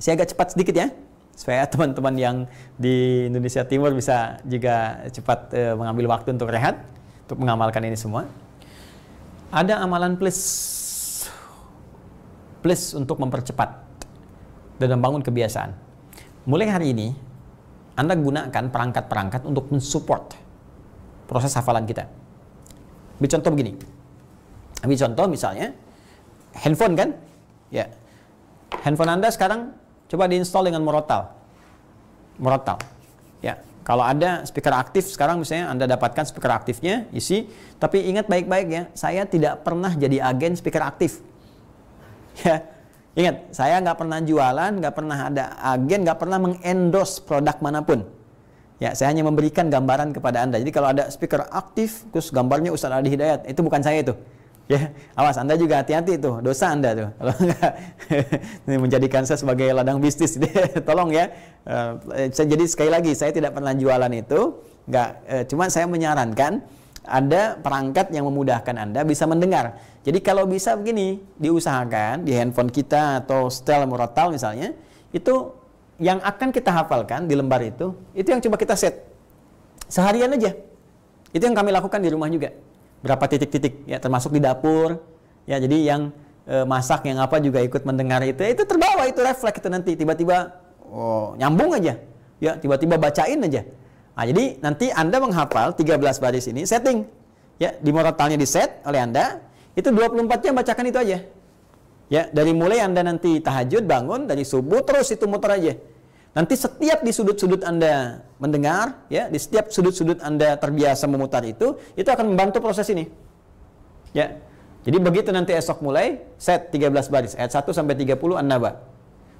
Speaker 1: saya agak cepat sedikit ya supaya teman-teman yang di Indonesia Timur bisa juga cepat e, mengambil waktu untuk rehat untuk mengamalkan ini semua ada amalan plus plus untuk mempercepat dan membangun kebiasaan mulai hari ini Anda gunakan perangkat-perangkat untuk mensupport proses hafalan kita. Ambil contoh begini. Ambil contoh misalnya handphone kan? Ya. Handphone Anda sekarang coba diinstal dengan Morotal. Morotal. Ya. Kalau ada speaker aktif sekarang misalnya Anda dapatkan speaker aktifnya, isi. Tapi ingat baik-baik ya, saya tidak pernah jadi agen speaker aktif. [laughs] Ya, Ingat, saya nggak pernah jualan, nggak pernah ada agen, nggak pernah mengendorse produk manapun. Ya, saya hanya memberikan gambaran kepada Anda. Jadi kalau ada speaker aktif, terus gambarnya Ustaz Adi Hidayat, itu bukan saya itu. Ya, awas Anda juga hati-hati itu, dosa Anda tuh. Kalau enggak [laughs] menjadikan saya sebagai ladang bisnis, [laughs] tolong ya. Eh, jadi sekali lagi, saya tidak pernah jualan itu, nggak. Eh, cuma saya menyarankan ada perangkat yang memudahkan Anda bisa mendengar. Jadi kalau bisa begini, diusahakan di handphone kita atau setel murotal misalnya, itu yang akan kita hafalkan di lembar itu, itu yang coba kita set. Seharian aja. Itu yang kami lakukan di rumah juga. Berapa titik-titik, ya termasuk di dapur. Ya, jadi yang e, masak, yang apa juga ikut mendengar itu. Itu terbawa, itu refleks itu nanti. Tiba-tiba oh, nyambung aja. Ya, tiba-tiba bacain aja. Nah, jadi nanti Anda menghafal 13 baris ini, setting. Ya, di mortalnya di set oleh Anda, itu 24 jam bacakan itu aja. Ya, dari mulai Anda nanti tahajud, bangun, dari subuh terus itu muter aja. Nanti setiap di sudut-sudut Anda mendengar, ya, di setiap sudut-sudut Anda terbiasa memutar itu, itu akan membantu proses ini. Ya. Jadi begitu nanti esok mulai, set 13 baris, ayat 1 sampai 30 An-Naba.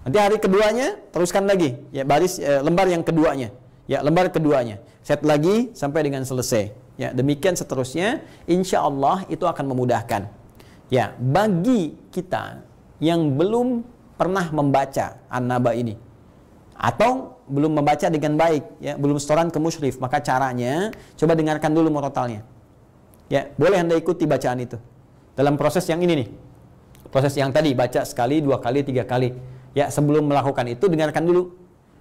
Speaker 1: Nanti hari keduanya teruskan lagi, ya baris eh, lembar yang keduanya. Ya, lembar keduanya. Set lagi sampai dengan selesai. Ya, demikian seterusnya, insya Allah itu akan memudahkan. Ya, bagi kita yang belum pernah membaca An-Naba ini atau belum membaca dengan baik, ya, belum setoran ke musyrif, maka caranya coba dengarkan dulu murotalnya. Ya, boleh Anda ikuti bacaan itu. Dalam proses yang ini nih. Proses yang tadi baca sekali, dua kali, tiga kali. Ya, sebelum melakukan itu dengarkan dulu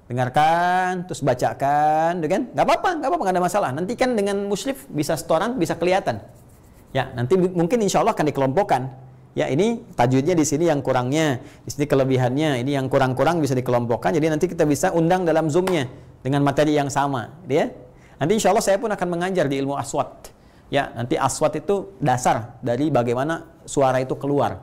Speaker 1: dengarkan terus bacakan gitu kan nggak apa-apa nggak apa-apa ada masalah nanti kan dengan muslim bisa setoran bisa kelihatan ya nanti mungkin insya Allah akan dikelompokkan ya ini tajudnya di sini yang kurangnya di sini kelebihannya ini yang kurang-kurang bisa dikelompokkan jadi nanti kita bisa undang dalam zoomnya dengan materi yang sama gitu ya nanti insya Allah saya pun akan mengajar di ilmu aswat ya nanti aswat itu dasar dari bagaimana suara itu keluar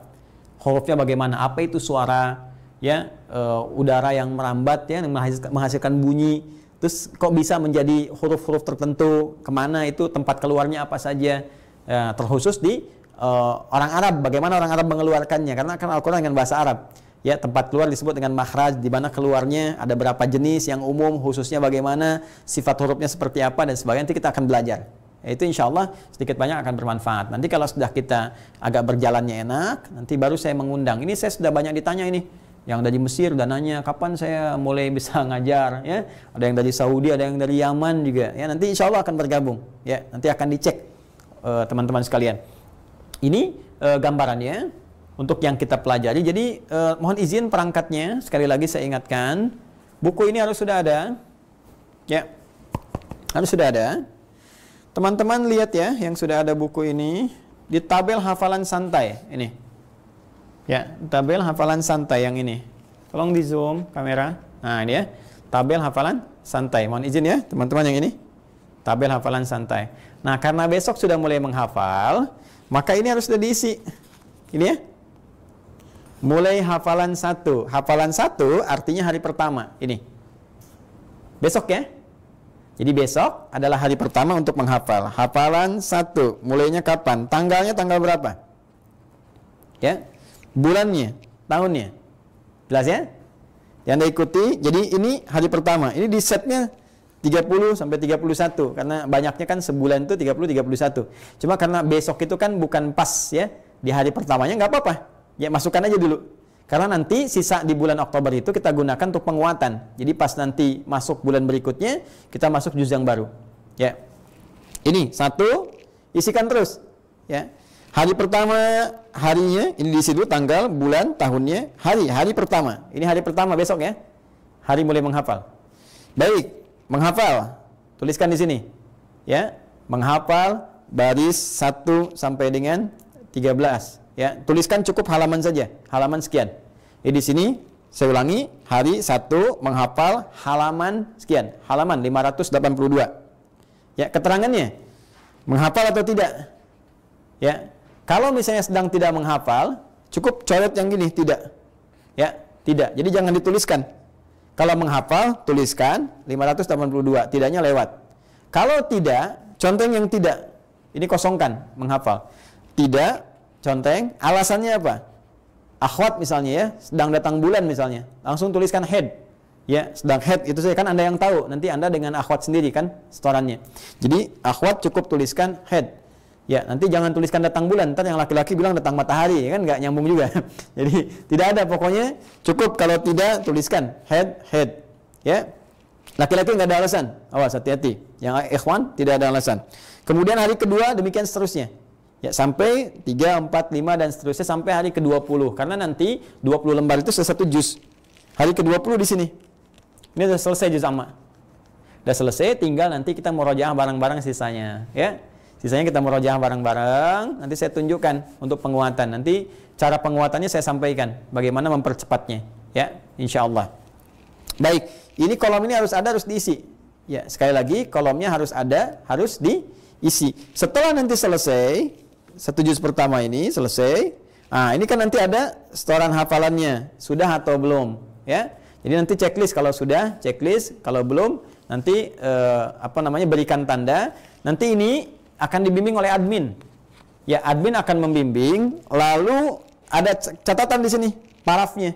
Speaker 1: hurufnya bagaimana apa itu suara ya uh, udara yang merambat ya menghasilkan bunyi terus kok bisa menjadi huruf-huruf tertentu kemana itu tempat keluarnya apa saja ya, terkhusus di uh, orang Arab bagaimana orang Arab mengeluarkannya karena kan Al-Quran dengan bahasa Arab ya tempat keluar disebut dengan makhraj di mana keluarnya ada berapa jenis yang umum khususnya bagaimana sifat hurufnya seperti apa dan sebagainya nanti kita akan belajar ya, itu insya Allah sedikit banyak akan bermanfaat. Nanti kalau sudah kita agak berjalannya enak, nanti baru saya mengundang. Ini saya sudah banyak ditanya ini yang dari Mesir udah nanya kapan saya mulai bisa [laughs] ngajar ya ada yang dari Saudi ada yang dari Yaman juga ya nanti insya Allah akan bergabung ya nanti akan dicek eh, teman-teman uh, sekalian ini uh, gambarannya untuk yang kita pelajari jadi uh, mohon izin perangkatnya sekali lagi saya ingatkan buku ini harus sudah ada ya harus sudah ada teman-teman lihat ya yang sudah ada buku ini di tabel hafalan santai ini Ya, tabel hafalan santai yang ini. Tolong di zoom kamera. Nah, ini ya. Tabel hafalan santai. Mohon izin ya, teman-teman yang ini. Tabel hafalan santai. Nah, karena besok sudah mulai menghafal, maka ini harus sudah diisi. Ini ya. Mulai hafalan satu. Hafalan satu artinya hari pertama. Ini. Besok ya. Jadi besok adalah hari pertama untuk menghafal. Hafalan satu. Mulainya kapan? Tanggalnya tanggal berapa? Ya bulannya, tahunnya. Jelas ya? Yang Anda ikuti, jadi ini hari pertama. Ini di setnya 30 sampai 31 karena banyaknya kan sebulan itu 30 31. Cuma karena besok itu kan bukan pas ya di hari pertamanya nggak apa-apa. Ya masukkan aja dulu. Karena nanti sisa di bulan Oktober itu kita gunakan untuk penguatan. Jadi pas nanti masuk bulan berikutnya kita masuk juz yang baru. Ya. Ini satu isikan terus. Ya. Hari pertama harinya, ini di situ tanggal, bulan, tahunnya, hari, hari pertama. Ini hari pertama besok ya. Hari mulai menghafal. Baik, menghafal. Tuliskan di sini. Ya, menghafal baris 1 sampai dengan 13. Ya, tuliskan cukup halaman saja, halaman sekian. Jadi di sini saya ulangi, hari 1 menghafal halaman sekian, halaman 582. Ya, keterangannya menghafal atau tidak? Ya, kalau misalnya sedang tidak menghafal, cukup coret yang gini, tidak. Ya, tidak. Jadi jangan dituliskan. Kalau menghafal, tuliskan 582, tidaknya lewat. Kalau tidak, conteng yang tidak. Ini kosongkan, menghafal. Tidak, conteng, alasannya apa? Akhwat misalnya ya, sedang datang bulan misalnya, langsung tuliskan head. Ya, sedang head itu saya kan Anda yang tahu. Nanti Anda dengan akhwat sendiri kan setorannya. Jadi, akhwat cukup tuliskan head. Ya, nanti jangan tuliskan datang bulan, ntar yang laki-laki bilang datang matahari, ya kan nggak nyambung juga. [laughs] Jadi tidak ada, pokoknya cukup kalau tidak tuliskan head head. Ya, laki-laki nggak ada alasan, awas hati-hati. Yang ikhwan tidak ada alasan. Kemudian hari kedua demikian seterusnya. Ya, sampai 3, 4, 5 dan seterusnya sampai hari ke-20 karena nanti 20 lembar itu satu jus. Hari ke-20 di sini. Ini sudah selesai juz sama. Sudah selesai tinggal nanti kita mau murojaah barang-barang sisanya, ya. Sisanya kita merojah bareng-bareng, nanti saya tunjukkan untuk penguatan. Nanti cara penguatannya saya sampaikan, bagaimana mempercepatnya. Ya, insya Allah. Baik, ini kolom ini harus ada, harus diisi. Ya, sekali lagi kolomnya harus ada, harus diisi. Setelah nanti selesai, satu juz pertama ini selesai. Nah, ini kan nanti ada setoran hafalannya, sudah atau belum, ya. Jadi nanti checklist kalau sudah, checklist kalau belum nanti eh, apa namanya berikan tanda. Nanti ini akan dibimbing oleh admin. Ya, admin akan membimbing, lalu ada catatan di sini, parafnya.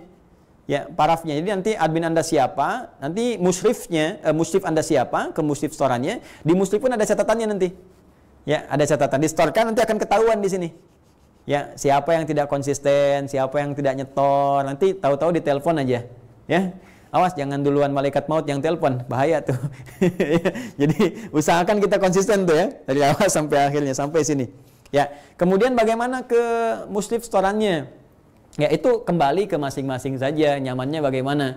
Speaker 1: Ya, parafnya. Jadi nanti admin Anda siapa, nanti musrifnya, eh, musrif Anda siapa, ke musrif storannya, di musrif pun ada catatannya nanti. Ya, ada catatan. Di store kan nanti akan ketahuan di sini. Ya, siapa yang tidak konsisten, siapa yang tidak nyetor, nanti tahu-tahu ditelepon aja. Ya, awas jangan duluan malaikat maut yang telepon, bahaya tuh. [laughs] Jadi usahakan kita konsisten tuh ya, dari awal sampai akhirnya sampai sini. Ya, kemudian bagaimana ke muslim setorannya? Ya itu kembali ke masing-masing saja, nyamannya bagaimana.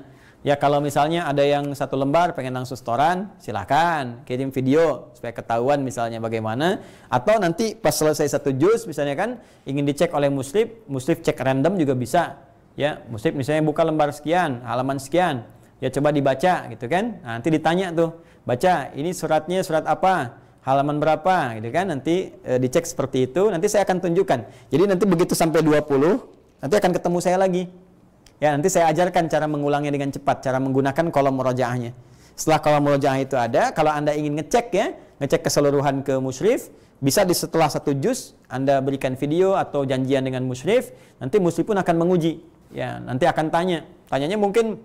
Speaker 1: Ya kalau misalnya ada yang satu lembar pengen langsung setoran, silahkan kirim video supaya ketahuan misalnya bagaimana. Atau nanti pas selesai satu jus misalnya kan ingin dicek oleh muslim muslim cek random juga bisa ya musib misalnya buka lembar sekian halaman sekian ya coba dibaca gitu kan nah, nanti ditanya tuh baca ini suratnya surat apa halaman berapa gitu kan nanti e, dicek seperti itu nanti saya akan tunjukkan jadi nanti begitu sampai 20 nanti akan ketemu saya lagi ya nanti saya ajarkan cara mengulangnya dengan cepat cara menggunakan kolom murojaahnya setelah kolom murojaah itu ada kalau Anda ingin ngecek ya ngecek keseluruhan ke musrif bisa di setelah satu juz Anda berikan video atau janjian dengan musrif nanti musrif pun akan menguji Ya, nanti akan tanya. Tanyanya mungkin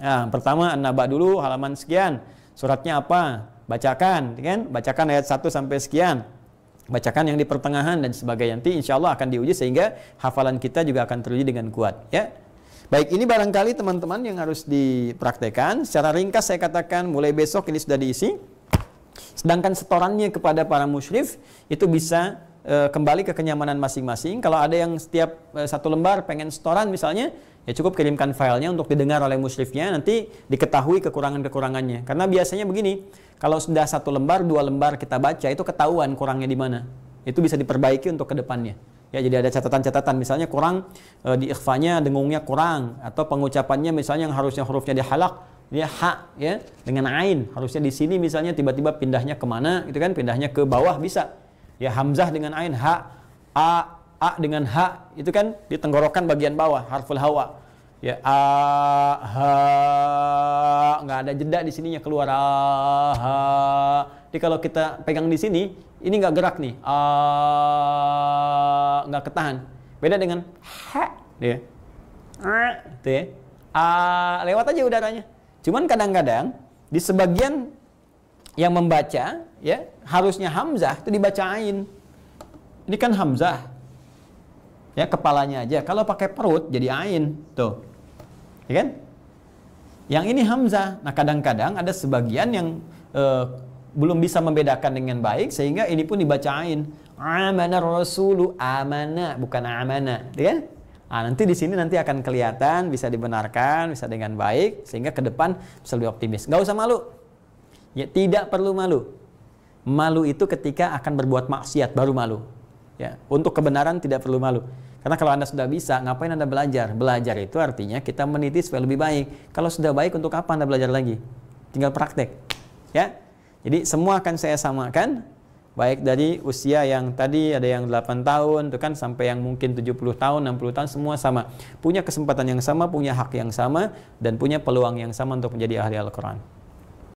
Speaker 1: ya, pertama anda dulu halaman sekian, suratnya apa? Bacakan, ya kan? Bacakan ayat 1 sampai sekian. Bacakan yang di pertengahan dan sebagainya. Nanti insya Allah akan diuji sehingga hafalan kita juga akan teruji dengan kuat. Ya, Baik, ini barangkali teman-teman yang harus dipraktekan. Secara ringkas saya katakan mulai besok ini sudah diisi. Sedangkan setorannya kepada para musyrif itu bisa Eh, kembali ke kenyamanan masing-masing. Kalau ada yang setiap eh, satu lembar pengen setoran misalnya, ya cukup kirimkan filenya untuk didengar oleh musyrifnya, nanti diketahui kekurangan-kekurangannya. Karena biasanya begini, kalau sudah satu lembar, dua lembar kita baca, itu ketahuan kurangnya di mana. Itu bisa diperbaiki untuk kedepannya. Ya, jadi ada catatan-catatan misalnya kurang e, di ikhfanya dengungnya kurang atau pengucapannya misalnya yang harusnya hurufnya di halak dia hak ya dengan ain harusnya di sini misalnya tiba-tiba pindahnya kemana gitu kan pindahnya ke bawah bisa Ya hamzah dengan ain, ha, a, a dengan ha itu kan di tenggorokan bagian bawah harful hawa. Ya a ha nggak ada jeda di sininya keluar a ha. Jadi kalau kita pegang di sini ini nggak gerak nih a nggak ketahan. Beda dengan ha, ya. A, gitu ya. A lewat aja udaranya. Cuman kadang-kadang di sebagian yang membaca ya harusnya hamzah itu dibaca ain. Ini kan hamzah. Ya kepalanya aja. Kalau pakai perut jadi ain tuh. Ya kan? Yang ini hamzah. Nah, kadang-kadang ada sebagian yang uh, belum bisa membedakan dengan baik sehingga ini pun dibaca ain. Amana rasulu amana bukan amana, ya kan? Nah, nanti di sini nanti akan kelihatan bisa dibenarkan bisa dengan baik sehingga ke depan bisa lebih optimis. Gak usah malu, Ya, tidak perlu malu. Malu itu ketika akan berbuat maksiat baru malu. Ya, untuk kebenaran tidak perlu malu. Karena kalau Anda sudah bisa, ngapain Anda belajar? Belajar itu artinya kita meniti supaya lebih baik. Kalau sudah baik, untuk apa Anda belajar lagi? Tinggal praktek. Ya, jadi semua akan saya samakan, baik dari usia yang tadi ada yang 8 tahun itu kan sampai yang mungkin 70 tahun 60 tahun semua sama punya kesempatan yang sama punya hak yang sama dan punya peluang yang sama untuk menjadi ahli Al-Quran